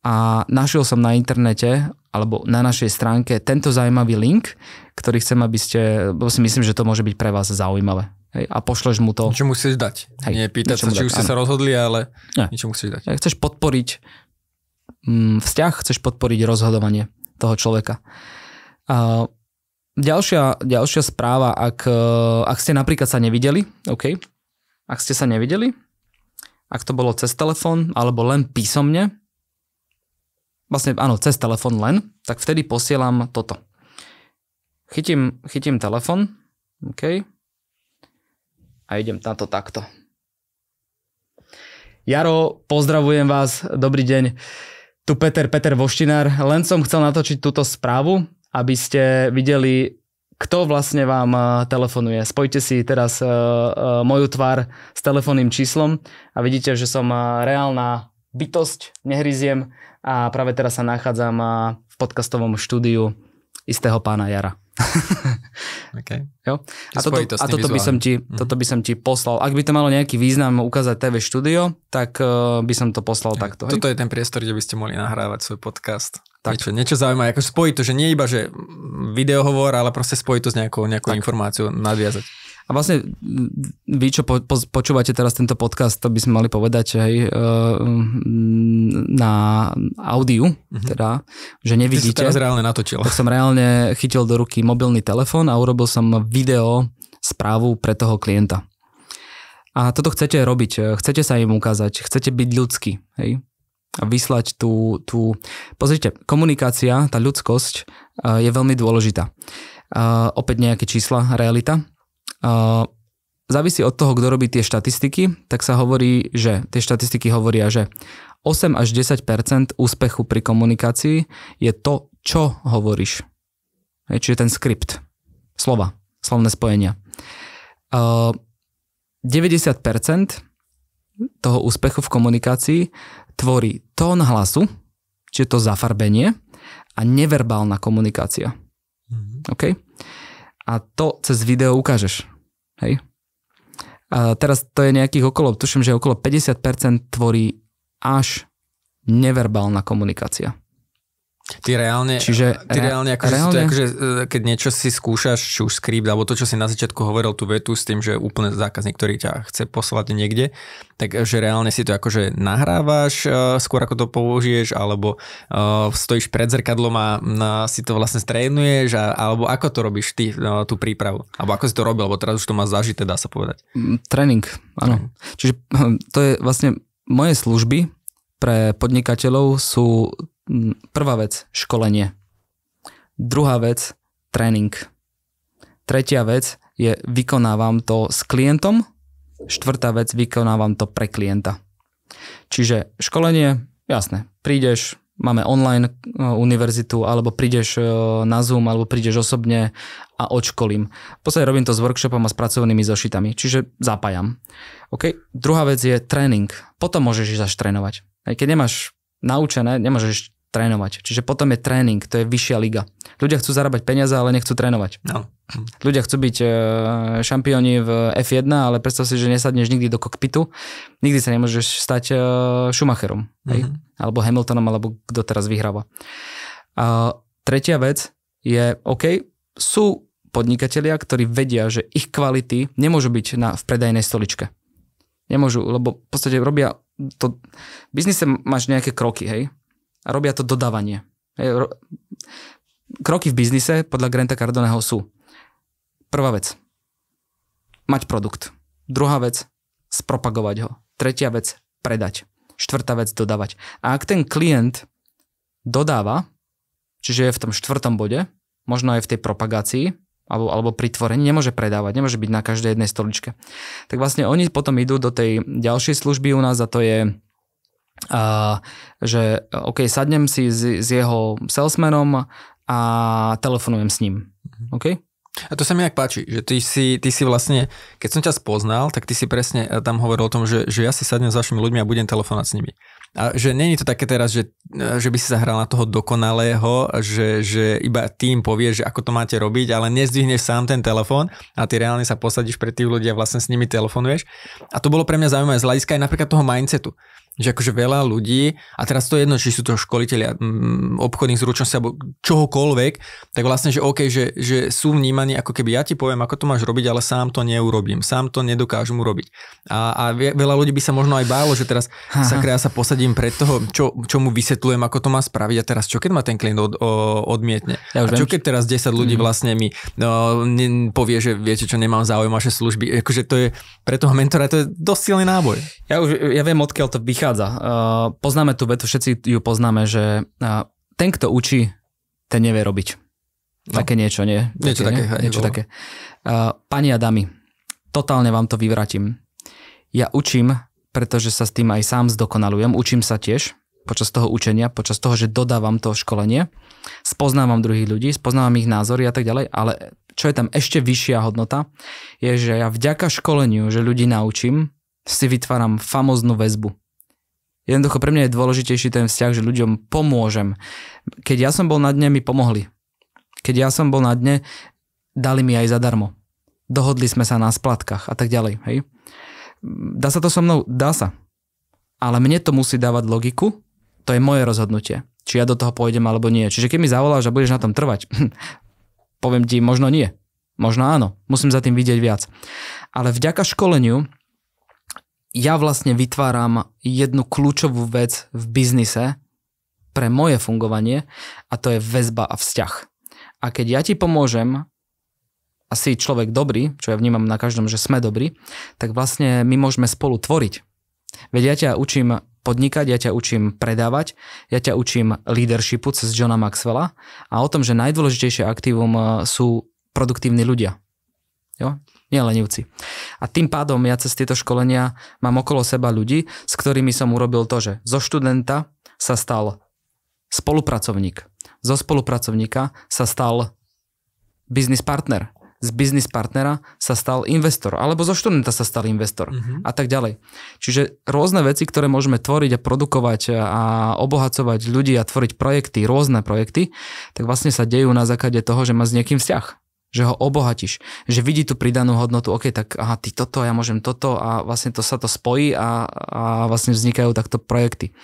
a našiel som na internete alebo na našej stránke tento zaujímavý link, ktorý chcem, aby ste, lebo si myslím, že to môže byť pre vás zaujímavé. Hej, a pošleš mu to. Niečo musíš dať. Hej, Nie pýtať sa, či už ste sa rozhodli, ale Nie. niečo musíš dať. chceš podporiť mm, vzťah, chceš podporiť rozhodovanie toho človeka. Uh, Ďalšia, ďalšia správa, ak, e, ak ste napríklad sa nevideli, OK, ak ste sa nevideli, ak to bolo cez telefón alebo len písomne, vlastne áno, cez telefón len, tak vtedy posielam toto. Chytím, chytím telefón, OK, a idem na to takto. Jaro, pozdravujem vás, dobrý deň. Tu Peter, Peter Voštinár. Len som chcel natočiť túto správu aby ste videli, kto vlastne vám e, telefonuje. Spojte si teraz e, e, moju tvár s telefónnym číslom a vidíte, že som reálna bytosť, nehryziem a práve teraz sa nachádzam v podcastovom štúdiu istého pána Jara. okay. jo? A, toto, a toto, by som ti, mm. toto by som ti poslal. Ak by to malo nejaký význam ukázať TV štúdio, tak uh, by som to poslal ja, takto. Toto hej? je ten priestor, kde by ste mohli nahrávať svoj podcast. Tak. Niečo, niečo zaujímavé, ako spojiť to, že nie iba, že videohovor, ale proste spojiť to s nejakou, nejakou informáciou, nadviazať. A vlastne mm, vy, čo po, po, počúvate teraz tento podcast, to by sme mali povedať hej, e, mm, na audiu, mm-hmm. teda, že nevidíte. Ty si teraz reálne natočil. Tak som reálne chytil do ruky mobilný telefón a urobil som video správu pre toho klienta. A toto chcete robiť, chcete sa im ukázať, chcete byť ľudský. Hej? a vyslať tú, tú... Pozrite, komunikácia, tá ľudskosť eh, je veľmi dôležitá. Eh, opäť nejaké čísla, realita. Eh, závisí od toho, kto robí tie štatistiky, tak sa hovorí, že tie štatistiky hovoria, že 8 až 10 úspechu pri komunikácii je to, čo hovoríš. Čiže ten skript, slova, slovné spojenia. 90 toho úspechu v komunikácii tvorí tón hlasu, čiže to zafarbenie a neverbálna komunikácia. Mm-hmm. Okay? A to cez video ukážeš. Hej? A teraz to je nejakých okolo, tuším, že okolo 50% tvorí až neverbálna komunikácia. Ty reálne, Čiže ty reálne, akože reálne... To, akože, e, keď niečo si skúšaš, či už skript, alebo to, čo si na začiatku hovoril tú vetu s tým, že úplne zákazník, ktorý ťa chce poslať niekde, Tak e, že reálne si to akože nahrávaš uh, skôr ako to použiješ, alebo uh, stojíš pred zrkadlom a na, si to vlastne strénuješ, a, alebo ako to robíš ty, uh, tú prípravu? Alebo ako si to robil, lebo teraz už to má zažité, dá sa povedať. Mm, tréning, áno. Čiže hm, to je vlastne moje služby pre podnikateľov sú Mm, prvá vec, školenie. Druhá vec, tréning. Tretia vec je vykonávam to s klientom. Štvrtá vec, vykonávam to pre klienta. Čiže školenie, jasné, prídeš, máme online e, univerzitu, alebo prídeš e, na Zoom, alebo prídeš osobne a odškolím. V podstate robím to s workshopom a s pracovnými zošitami, čiže zapájam. Okay? Druhá vec je tréning. Potom môžeš ísť až trénovať. keď nemáš naučené, nemôžeš trénovať. Čiže potom je tréning, to je vyššia liga. Ľudia chcú zarábať peniaze, ale nechcú trénovať. No. Ľudia chcú byť e, šampióni v F1, ale predstav si, že nesadneš nikdy do kokpitu, nikdy sa nemôžeš stať e, Schumacherom, mm-hmm. hej? Mhm. alebo Hamiltonom, alebo kto teraz vyhráva. A tretia vec je, OK, sú podnikatelia, ktorí vedia, že ich kvality nemôžu byť na, v predajnej stoličke. Nemôžu, lebo v podstate robia to... V biznise máš nejaké kroky, hej? a robia to dodávanie. Kroky v biznise podľa Granta Cardoneho sú prvá vec, mať produkt. Druhá vec, spropagovať ho. Tretia vec, predať. Štvrtá vec, dodávať. A ak ten klient dodáva, čiže je v tom štvrtom bode, možno aj v tej propagácii, alebo, alebo pri tvorení, nemôže predávať, nemôže byť na každej jednej stoličke. Tak vlastne oni potom idú do tej ďalšej služby u nás a to je a, že OK, sadnem si s, s jeho salesmanom a telefonujem s ním. Mhm. OK? A to sa mi tak páči, že ty si, ty si vlastne, keď som ťa spoznal, tak ty si presne eh, tam hovoril o tom, že, že ja si sadnem s vašimi ľuďmi a budem telefonovať s nimi. A že není to také teraz, že, eh, že by si sa hral na toho dokonalého, že, že iba tým povieš, že ako to máte robiť, ale nezdvihneš sám ten telefón a ty reálne sa posadíš pre tých ľudí a vlastne s nimi telefonuješ. A to bolo pre mňa zaujímavé z hľadiska aj napríklad toho mindsetu že akože veľa ľudí, a teraz to je jedno, či sú to školiteľi mm, obchodných zručností alebo čohokoľvek, tak vlastne, že OK, že, že sú vnímaní, ako keby ja ti poviem, ako to máš robiť, ale sám to neurobím, sám to nedokážem urobiť. A, a veľa ľudí by sa možno aj bálo, že teraz Aha. sa kreja, sa posadím pred toho, čo, čo mu vysvetľujem, ako to má spraviť a teraz čo keď ma ten klient od, o, odmietne. Ja a čo viem, keď teraz 10 ľudí mm vlastne mi no, ne, povie, že viete čo, nemám záujem vaše služby. Akože to je pre toho mentora to je dosť silný náboj. Ja už ja viem, odkiaľ to vychádza Uh, Poznáme tú vetu, všetci ju poznáme, že uh, ten, kto učí, ten nevie robiť. No. Také niečo, nie? Niečo také. také nie? Hej, niečo také. Uh, Pani a dámy, totálne vám to vyvratím. Ja učím, pretože sa s tým aj sám zdokonalujem. Učím sa tiež počas toho učenia, počas toho, že dodávam to školenie, spoznávam druhých ľudí, spoznávam ich názory a tak ďalej, ale čo je tam ešte vyššia hodnota, je, že ja vďaka školeniu, že ľudí naučím, si vytváram famoznú väzbu. Jednoducho pre mňa je dôležitejší ten vzťah, že ľuďom pomôžem. Keď ja som bol na dne, mi pomohli. Keď ja som bol na dne, dali mi aj zadarmo. Dohodli sme sa na splatkách a tak ďalej. Hej? Dá sa to so mnou? Dá sa. Ale mne to musí dávať logiku, to je moje rozhodnutie. Či ja do toho pôjdem alebo nie. Čiže keď mi zavoláš a budeš na tom trvať, poviem ti, možno nie. Možno áno. Musím za tým vidieť viac. Ale vďaka školeniu ja vlastne vytváram jednu kľúčovú vec v biznise pre moje fungovanie a to je väzba a vzťah. A keď ja ti pomôžem a si človek dobrý, čo ja vnímam na každom, že sme dobrí, tak vlastne my môžeme spolu tvoriť. Veď ja ťa učím podnikať, ja ťa učím predávať, ja ťa učím leadershipu cez Johna Maxwella a o tom, že najdôležitejšie aktívum e, sú produktívni ľudia. Jo? nie lenivci. A tým pádom ja cez tieto školenia mám okolo seba ľudí, s ktorými som urobil to, že zo študenta sa stal spolupracovník. Zo spolupracovníka sa stal biznis partner. Z biznis partnera sa stal investor, alebo zo študenta sa stal investor mm-hmm. a tak ďalej. Čiže rôzne veci, ktoré môžeme tvoriť a produkovať a obohacovať ľudí a tvoriť projekty, rôzne projekty, tak vlastne sa dejú na základe toho, že má s niekým vzťah že ho obohatíš, že vidí tú pridanú hodnotu, ok, tak aha, ty toto, ja môžem toto a vlastne to sa to spojí a, a vlastne vznikajú takto projekty.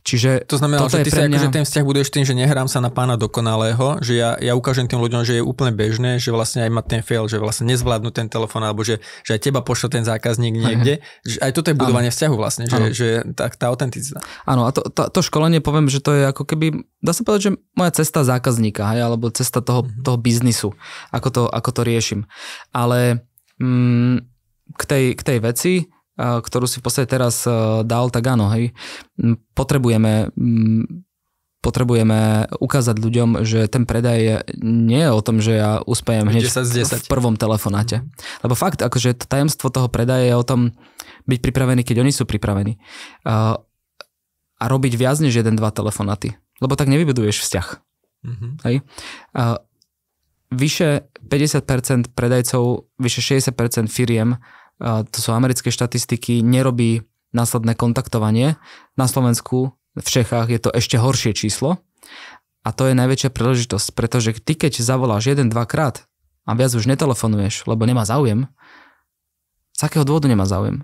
Čiže to znamená, že ty sa mňa... akože ten vzťah buduješ tým, že nehrám sa na pána dokonalého, že ja, ja ukážem tým ľuďom, že je úplne bežné, že vlastne aj má ten fail, že vlastne nezvládnu ten telefón, alebo že, že aj teba pošle ten zákazník mhm. niekde. Že aj toto je budovanie ano. vzťahu vlastne, že, že tá, tá autenticita. Áno, a to, to, to školenie poviem, že to je ako keby, dá sa povedať, že moja cesta zákazníka, hej, alebo cesta toho, mm-hmm. toho biznisu, ako to, ako to riešim. Ale mm, k, tej, k tej veci, ktorú si v podstate teraz e, dal, tak áno, hej, potrebujeme potrebujeme ukázať ľuďom, že ten predaj nie je o tom, že ja uspejem hneď 10 z 10. v prvom telefonáte. Lebo fakt, akože to tajomstvo toho predaja je o tom byť pripravený, keď oni sú pripravení. a robiť viac než jeden, dva telefonáty. Lebo tak nevybuduješ vzťah. Mm-hmm. Hej? A vyše 50% predajcov, vyše 60% firiem to sú americké štatistiky, nerobí následné kontaktovanie. Na Slovensku, v Čechách je to ešte horšie číslo a to je najväčšia príležitosť, pretože ty keď zavoláš jeden, dvakrát a viac už netelefonuješ, lebo nemá záujem, z akého dôvodu nemá záujem?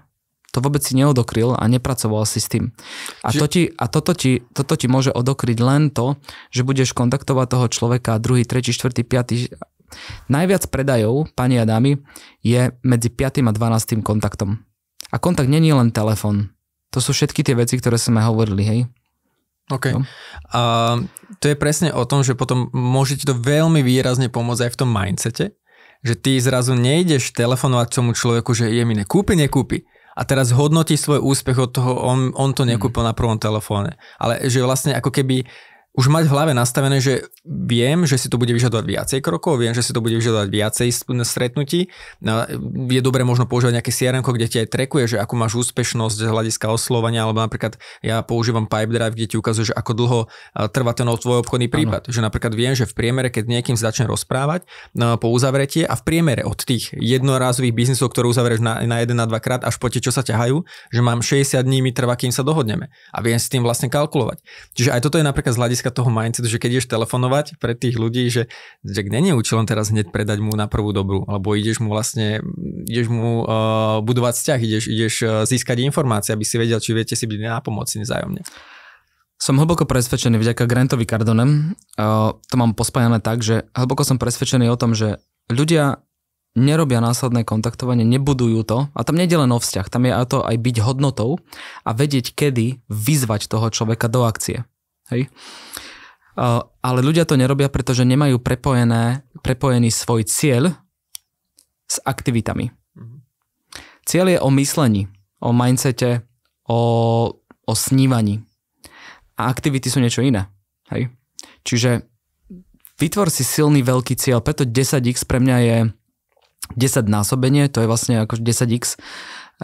to vôbec si neodokryl a nepracoval si s tým. A, Či... to ti, a toto, ti, toto ti môže odokryť len to, že budeš kontaktovať toho človeka druhý, tretí, štvrtý, piatý. Najviac predajov, pani a dámy, je medzi 5. a 12. kontaktom. A kontakt není len telefon. To sú všetky tie veci, ktoré sme hovorili, hej? OK. No. A to je presne o tom, že potom môžete to veľmi výrazne pomôcť aj v tom mindsete, že ty zrazu nejdeš telefonovať tomu človeku, že je mi nekúpi, nekúpi a teraz hodnotí svoj úspech od toho, on, on to mhm. nekúpil mm. na prvom telefóne. Ale že vlastne ako keby už mať v hlave nastavené, že viem, že si to bude vyžadovať viacej krokov, viem, že si to bude vyžadovať viacej stretnutí. No, je dobre možno používať nejaké CRM, kde ti aj trekuje, že ako máš úspešnosť z hľadiska oslovania, alebo napríklad ja používam Pipedrive, kde ti ukazuje, že ako dlho e, trvá ten tvoj obchodný prípad. Ano. Že napríklad viem, že v priemere, keď niekým začne rozprávať no, po uzavretie a v priemere od tých jednorázových biznisov, ktoré uzavrieš na, na jeden, na dvakrát až po tie, čo sa ťahajú, že mám 60 dní, mi trvá, kým sa dohodneme. A viem s tým vlastne kalkulovať. Čiže aj toto je napríklad z hľadiska otázka toho mindsetu, že keď ideš telefonovať pre tých ľudí, že Jack není účelom teraz hneď predať mu na prvú dobrú, alebo ideš mu vlastne, ideš mu uh, budovať vzťah, ideš, ideš eh, získať informácie, aby si vedel, či viete si byť pomoci nezájomne. Som hlboko presvedčený vďaka Grantovi Cardonem, eh, to mám pospájane tak, že hlboko som presvedčený o tom, že ľudia nerobia následné kontaktovanie, nebudujú to. A tam nie je len o vzťah, tam je aj to aj byť hodnotou a vedieť, kedy vyzvať toho človeka do akcie. Hej? Eh, ale ľudia to nerobia, pretože nemajú prepojené, prepojený svoj cieľ s aktivitami. Mhm. Cieľ je o myslení, o mindsete, o, o snívaní. A aktivity sú niečo iné. Hej? Čiže vytvor si silný veľký cieľ, preto 10x pre mňa je 10 násobenie, to je vlastne ako 10x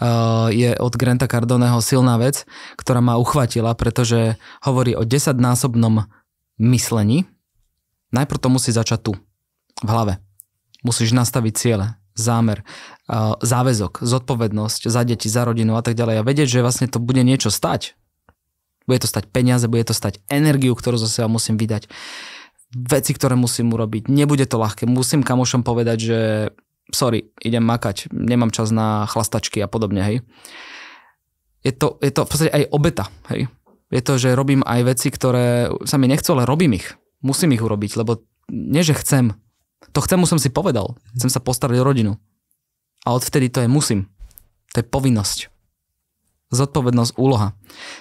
eh, je od Granta Cardoneho silná vec, ktorá ma uchvatila, pretože hovorí o 10 násobnom myslení, najprv to musí začať tu, v hlave. Musíš nastaviť ciele, zámer, uh, záväzok, zodpovednosť za deti, za rodinu a tak ďalej a vedieť, že vlastne to bude niečo stať. Bude to stať peniaze, bude to stať energiu, ktorú zo seba musím vydať. Veci, ktoré musím urobiť. Nebude to ľahké. Musím kamošom povedať, že sorry, idem makať, nemám čas na chlastačky a podobne, hej. Je to, je to v podstate aj obeta, hej je to, že robím aj veci, ktoré sa mi nechcú, ale robím ich. Musím ich urobiť, lebo nie, že chcem. To chcem, som si povedal. Mhm. Chcem sa postarať o rodinu. A odvtedy to je musím. To je povinnosť. Zodpovednosť, úloha.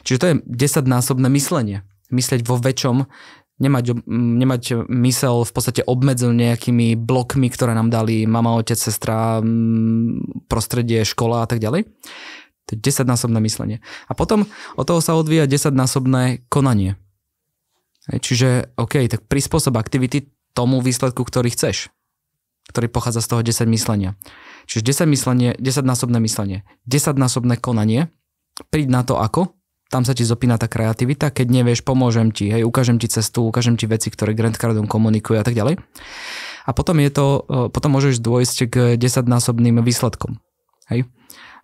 Čiže to je desaťnásobné myslenie. Myslieť vo väčšom, nemať, nemať mysel v podstate obmedzenú nejakými blokmi, ktoré nám dali mama, otec, sestra, mm, prostredie, škola a tak ďalej. To je 10-násobné myslenie. A potom od toho sa odvíja 10-násobné konanie. Čiže, OK, tak prispôsob aktivity tomu výsledku, ktorý chceš, ktorý pochádza z toho 10 myslenia. Čiže 10 myslenie, 10 násobné myslenie, 10 násobné konanie, príď na to ako, tam sa ti zopína tá kreativita, keď nevieš, pomôžem ti, hej, ukážem ti cestu, ukážem ti veci, ktoré Grant Cardon komunikuje a tak ďalej. A potom je to, e, potom môžeš dôjsť k 10 násobným výsledkom. Hej.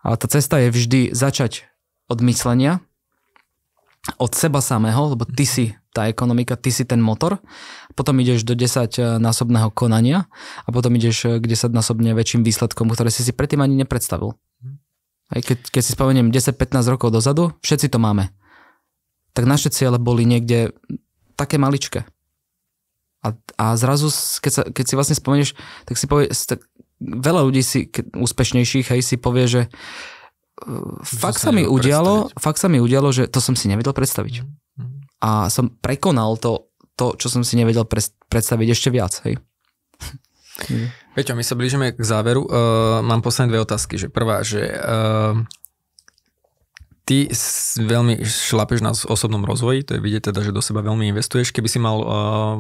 A tá cesta je vždy začať od myslenia, od seba samého, lebo ty si tá ekonomika, ty si ten motor, potom ideš do 10-násobného konania a potom ideš k 10-násobne väčším výsledkom, ktoré si si predtým ani nepredstavil. Aj keď, keď si spomeniem 10-15 rokov dozadu, všetci to máme. Tak naše ciele boli niekde také maličké. A, a zrazu, keď, sa, keď si vlastne spomenieš, tak si povie, tak veľa ľudí si, úspešnejších, hej, si povie, že e, fakt sa, mi udialo, fakt sa mi udialo, že to som si nevedel predstaviť. Mm-hmm. A som prekonal to, to, čo som si nevedel predstaviť ešte viac. Hej. Peťo, my sa blížime k záveru. Uh, mám posledné dve otázky. Že prvá, že uh, Ty veľmi šlapeš na osobnom rozvoji, to je vidieť teda, že do seba veľmi investuješ. Keby si mal uh,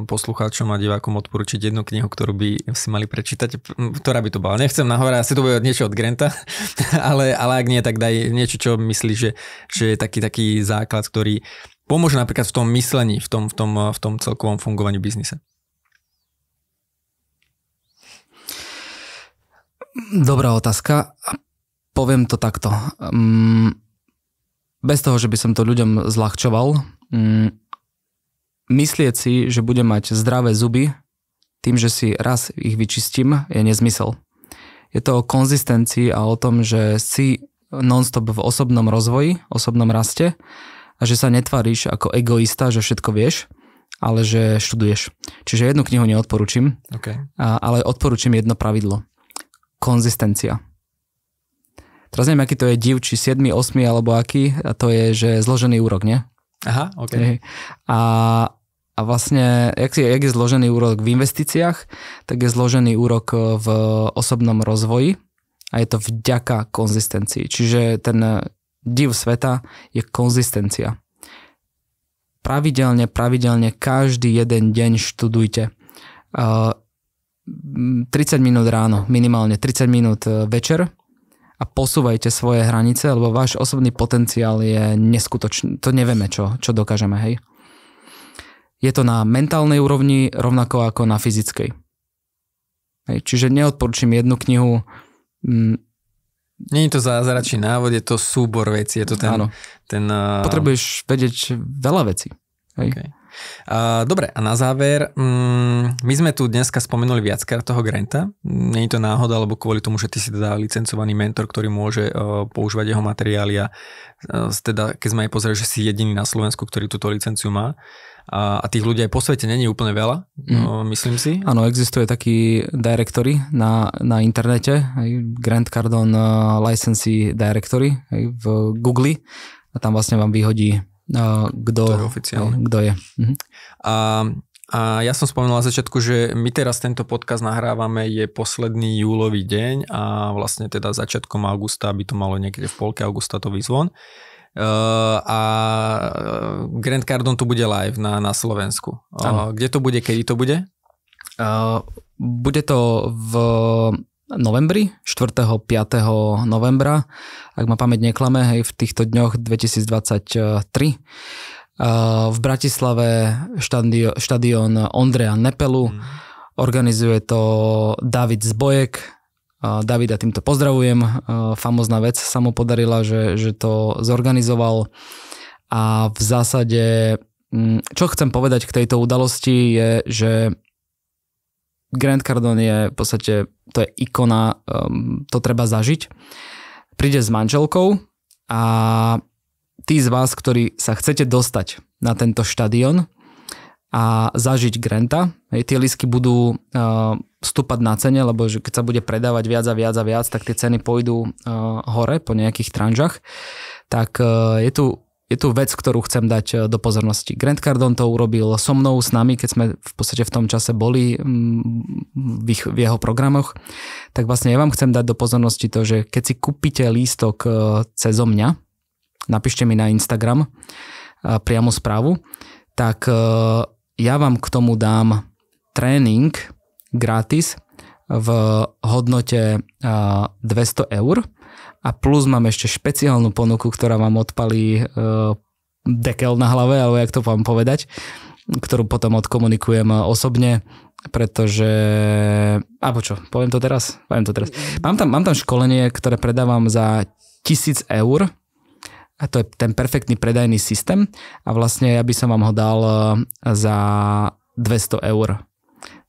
poslucháčom a divákom odporučiť jednu knihu, ktorú by si mali prečítať, ktorá by to bola? Nechcem nahovárať, asi to bude niečo od Granta, ale, ale ak nie, tak daj niečo, čo myslíš, že, že je taký, taký základ, ktorý pomôže napríklad v tom myslení, v tom, v tom, eh, v tom celkovom fungovaní biznise. Dobrá otázka. Poviem to takto. Um bez toho, že by som to ľuďom zľahčoval, mm, myslieť si, že budem mať zdravé zuby tým, že si raz ich vyčistím, je nezmysel. Je to o konzistencii a o tom, že si nonstop v osobnom rozvoji, osobnom raste a že sa netvaríš ako egoista, že všetko vieš, ale že študuješ. Čiže jednu knihu neodporučím, okay. ale odporúčim jedno pravidlo. Konzistencia. Teraz neviem, aký to je div, či 7, 8 alebo aký, a to je, že zložený úrok, nie? Aha, OK. A, a vlastne, jak, je, jak je zložený úrok v investíciách, tak je zložený úrok v osobnom rozvoji a je to vďaka konzistencii. Čiže ten div sveta je konzistencia. Pravidelne, pravidelne, každý jeden deň študujte. 30 uh, minút ráno, minimálne 30 minút uh, večer a posúvajte svoje hranice, lebo váš osobný potenciál je neskutočný. To nevieme, čo, čo dokážeme, hej. Je to na mentálnej úrovni rovnako ako na fyzickej. Hej, čiže neodporúčam jednu knihu. Mm, Není to zázračný návod, je to súbor vecí. Je to ten, ten, uh... Potrebuješ vedieť veľa vecí. Hej. Okay. Dobre, a na záver, mm, my sme tu dneska spomenuli viackrát toho granta. Není to náhoda, alebo kvôli tomu, že ty si teda licencovaný mentor, ktorý môže e, používať jeho materiály a e, teda, keď sme aj pozreli, že si jediný na Slovensku, ktorý túto licenciu má. A, a tých ľudí aj po svete není úplne veľa, mm. myslím si. Áno, existuje taký directory na, na internete, aj Grant Cardone e, Licensee Directory aj v Google a tam vlastne vám vyhodí No, kto je oficiálne. Kto je. Mhm. A, a ja som spomenul na začiatku, že my teraz tento podcast nahrávame, je posledný júlový deň a vlastne teda začiatkom augusta by to malo niekde v polke augusta to vyzvon. Uh, a e, Grand Cardon tu bude live na, na Slovensku. Uh, kde to bude, kedy to bude? Uh, bude to v novembri, 4. 5. novembra, ak ma pamäť neklame, hej, v týchto dňoch 2023. Eh, v Bratislave štadión Ondreja Nepelu, mm. organizuje to David Zbojek, eh, Davida týmto pozdravujem, eh, famozná vec sa mu podarila, že, že to zorganizoval a v zásade, mm, čo chcem povedať k tejto udalosti je, že Grand Cardone je v podstate, to je ikona, um, to treba zažiť. Príde s manželkou a tí z vás, ktorí sa chcete dostať na tento štadión a zažiť Granta, hej, tie lísky budú uh, stúpať na cene, lebo že keď sa bude predávať viac a viac a viac, tak tie ceny pôjdu uh, hore po nejakých tranžach. Tak uh, je tu je tu vec, ktorú chcem dať eh, do pozornosti. Grant Cardon to urobil so mnou, s nami, keď sme v podstate v tom čase boli mm, v, ich, v jeho programoch. Tak vlastne ja vám chcem dať do pozornosti to, že keď si kúpite lístok eh, cez mňa, napíšte mi na Instagram eh, priamo správu, tak ja vám k tomu dám tréning gratis v hodnote 200 eur a plus mám ešte špeciálnu ponuku, ktorá vám odpalí uh, dekel na hlave, alebo jak to vám povedať, ktorú potom odkomunikujem osobne, pretože... A čo, poviem to teraz? Poviem to teraz. Mám tam, mám tam školenie, ktoré predávam za 1000 eur, a to je ten perfektný predajný systém a vlastne ja by som vám ho dal e, za 200 eur.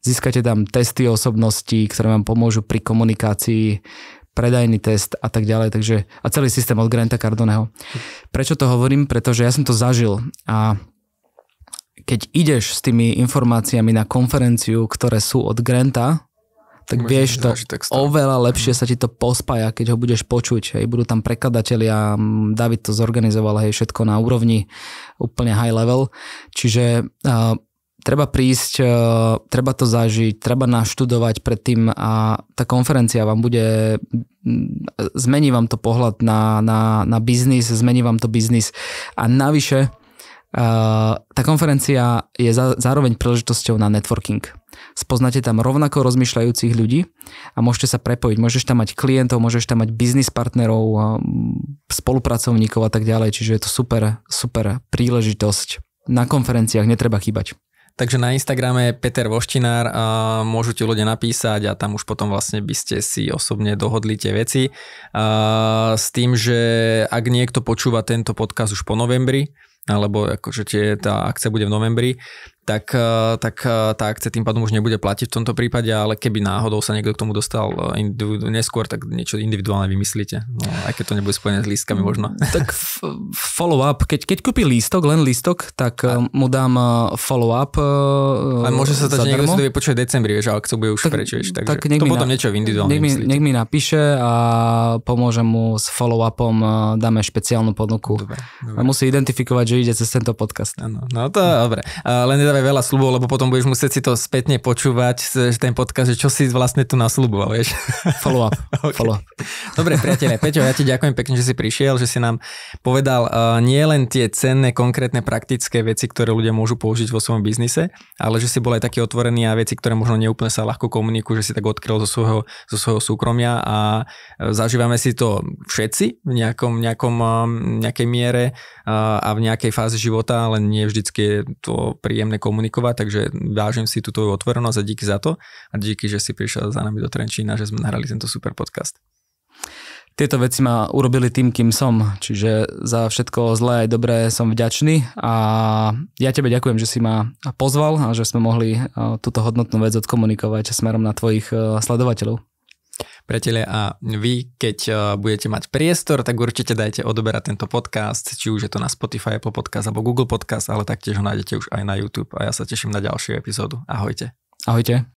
Získate tam testy osobností, ktoré vám pomôžu pri komunikácii predajný test a tak ďalej, takže a celý systém od Granta Cardoneho. Prečo to hovorím? Pretože ja som to zažil a keď ideš s tými informáciami na konferenciu, ktoré sú od Granta, tak vieš to, oveľa lepšie mhm. sa ti to pospája, keď ho budeš počuť. Hej, budú tam prekladatelia, David to zorganizoval, hej, všetko na úrovni úplne high level. Čiže uh, treba prísť, e, treba to zažiť, treba naštudovať predtým a tá konferencia vám bude, mm, zmení vám to pohľad na, na, na biznis, zmení vám to biznis a navyše e, tá konferencia je zároveň príležitosťou na networking. Spoznáte tam rovnako rozmýšľajúcich ľudí a môžete sa prepojiť. Môžeš tam mať klientov, môžeš tam mať biznis partnerov, spolupracovníkov a tak ďalej. Čiže je to super, super príležitosť. Na konferenciách netreba chýbať. Takže na Instagrame Peter Voštinár a môžu ti ľudia napísať a tam už potom vlastne by ste si osobne dohodli tie veci. A s tým, že ak niekto počúva tento podcast už po novembri, alebo akože tie, tá akcia bude v novembri, tak, eh, tak eh, tá akcia tým pádom už nebude platiť v tomto prípade, ale keby náhodou sa niekto k tomu dostal eh, neskôr, tak niečo individuálne vymyslíte, no, aj keď to nebude spojené s lístkami možno. Mm, tak follow-up, keď, keď kúpi lístok, len lístok, tak a... mu dám follow-up Ale môže sa to, že niekto si to vypočuje v decembri, vieš, a akcia bude už tak, preč, vieš, takže tak to potom na... niečo individuálne nech mi, nech mi napíše a pomôžem mu s follow-upom, dáme špeciálnu ponuku. Dobre, dobre. A musí identifikovať, že ide cez tento podcast. Ano, no to no. dobre, len teda práve veľa slubov, lebo potom budeš musieť si to spätne počúvať, ten podcast, že čo si vlastne tu nasľuboval, vieš. Follow up. okay. Follow up. Dobre, priateľe, Peťo, ja ti ďakujem pekne, že si prišiel, že si nám povedal uh, nie len tie cenné, konkrétne, praktické veci, ktoré ľudia môžu použiť vo svojom biznise, ale že si bol aj taký otvorený a veci, ktoré možno neúplne sa ľahko komunikujú, že si tak odkryl zo svojho, zo svojho súkromia a eh, zažívame si to všetci v nejakom, nejakom, eh, nejakej miere a v nejakej fáze života, ale nie vždycky je to príjemné komunikovať, takže vážim si tú tvoju otvorenosť a díky za to a díky, že si prišiel za nami do Trenčína, že sme nahrali tento super podcast. Tieto veci ma urobili tým, kým som, čiže za všetko zlé aj dobré som vďačný a ja tebe ďakujem, že si ma pozval a že sme mohli eh, túto hodnotnú vec odkomunikovať smerom na tvojich eh, sledovateľov. Priatelia, a vy, keď e, budete mať priestor, tak určite dajte odoberať tento podcast, či už je to na Spotify, Apple Podcast alebo Google Podcast, ale taktiež ho nájdete už aj na YouTube a ja sa teším na ďalšiu epizódu. Ahojte. Ahojte.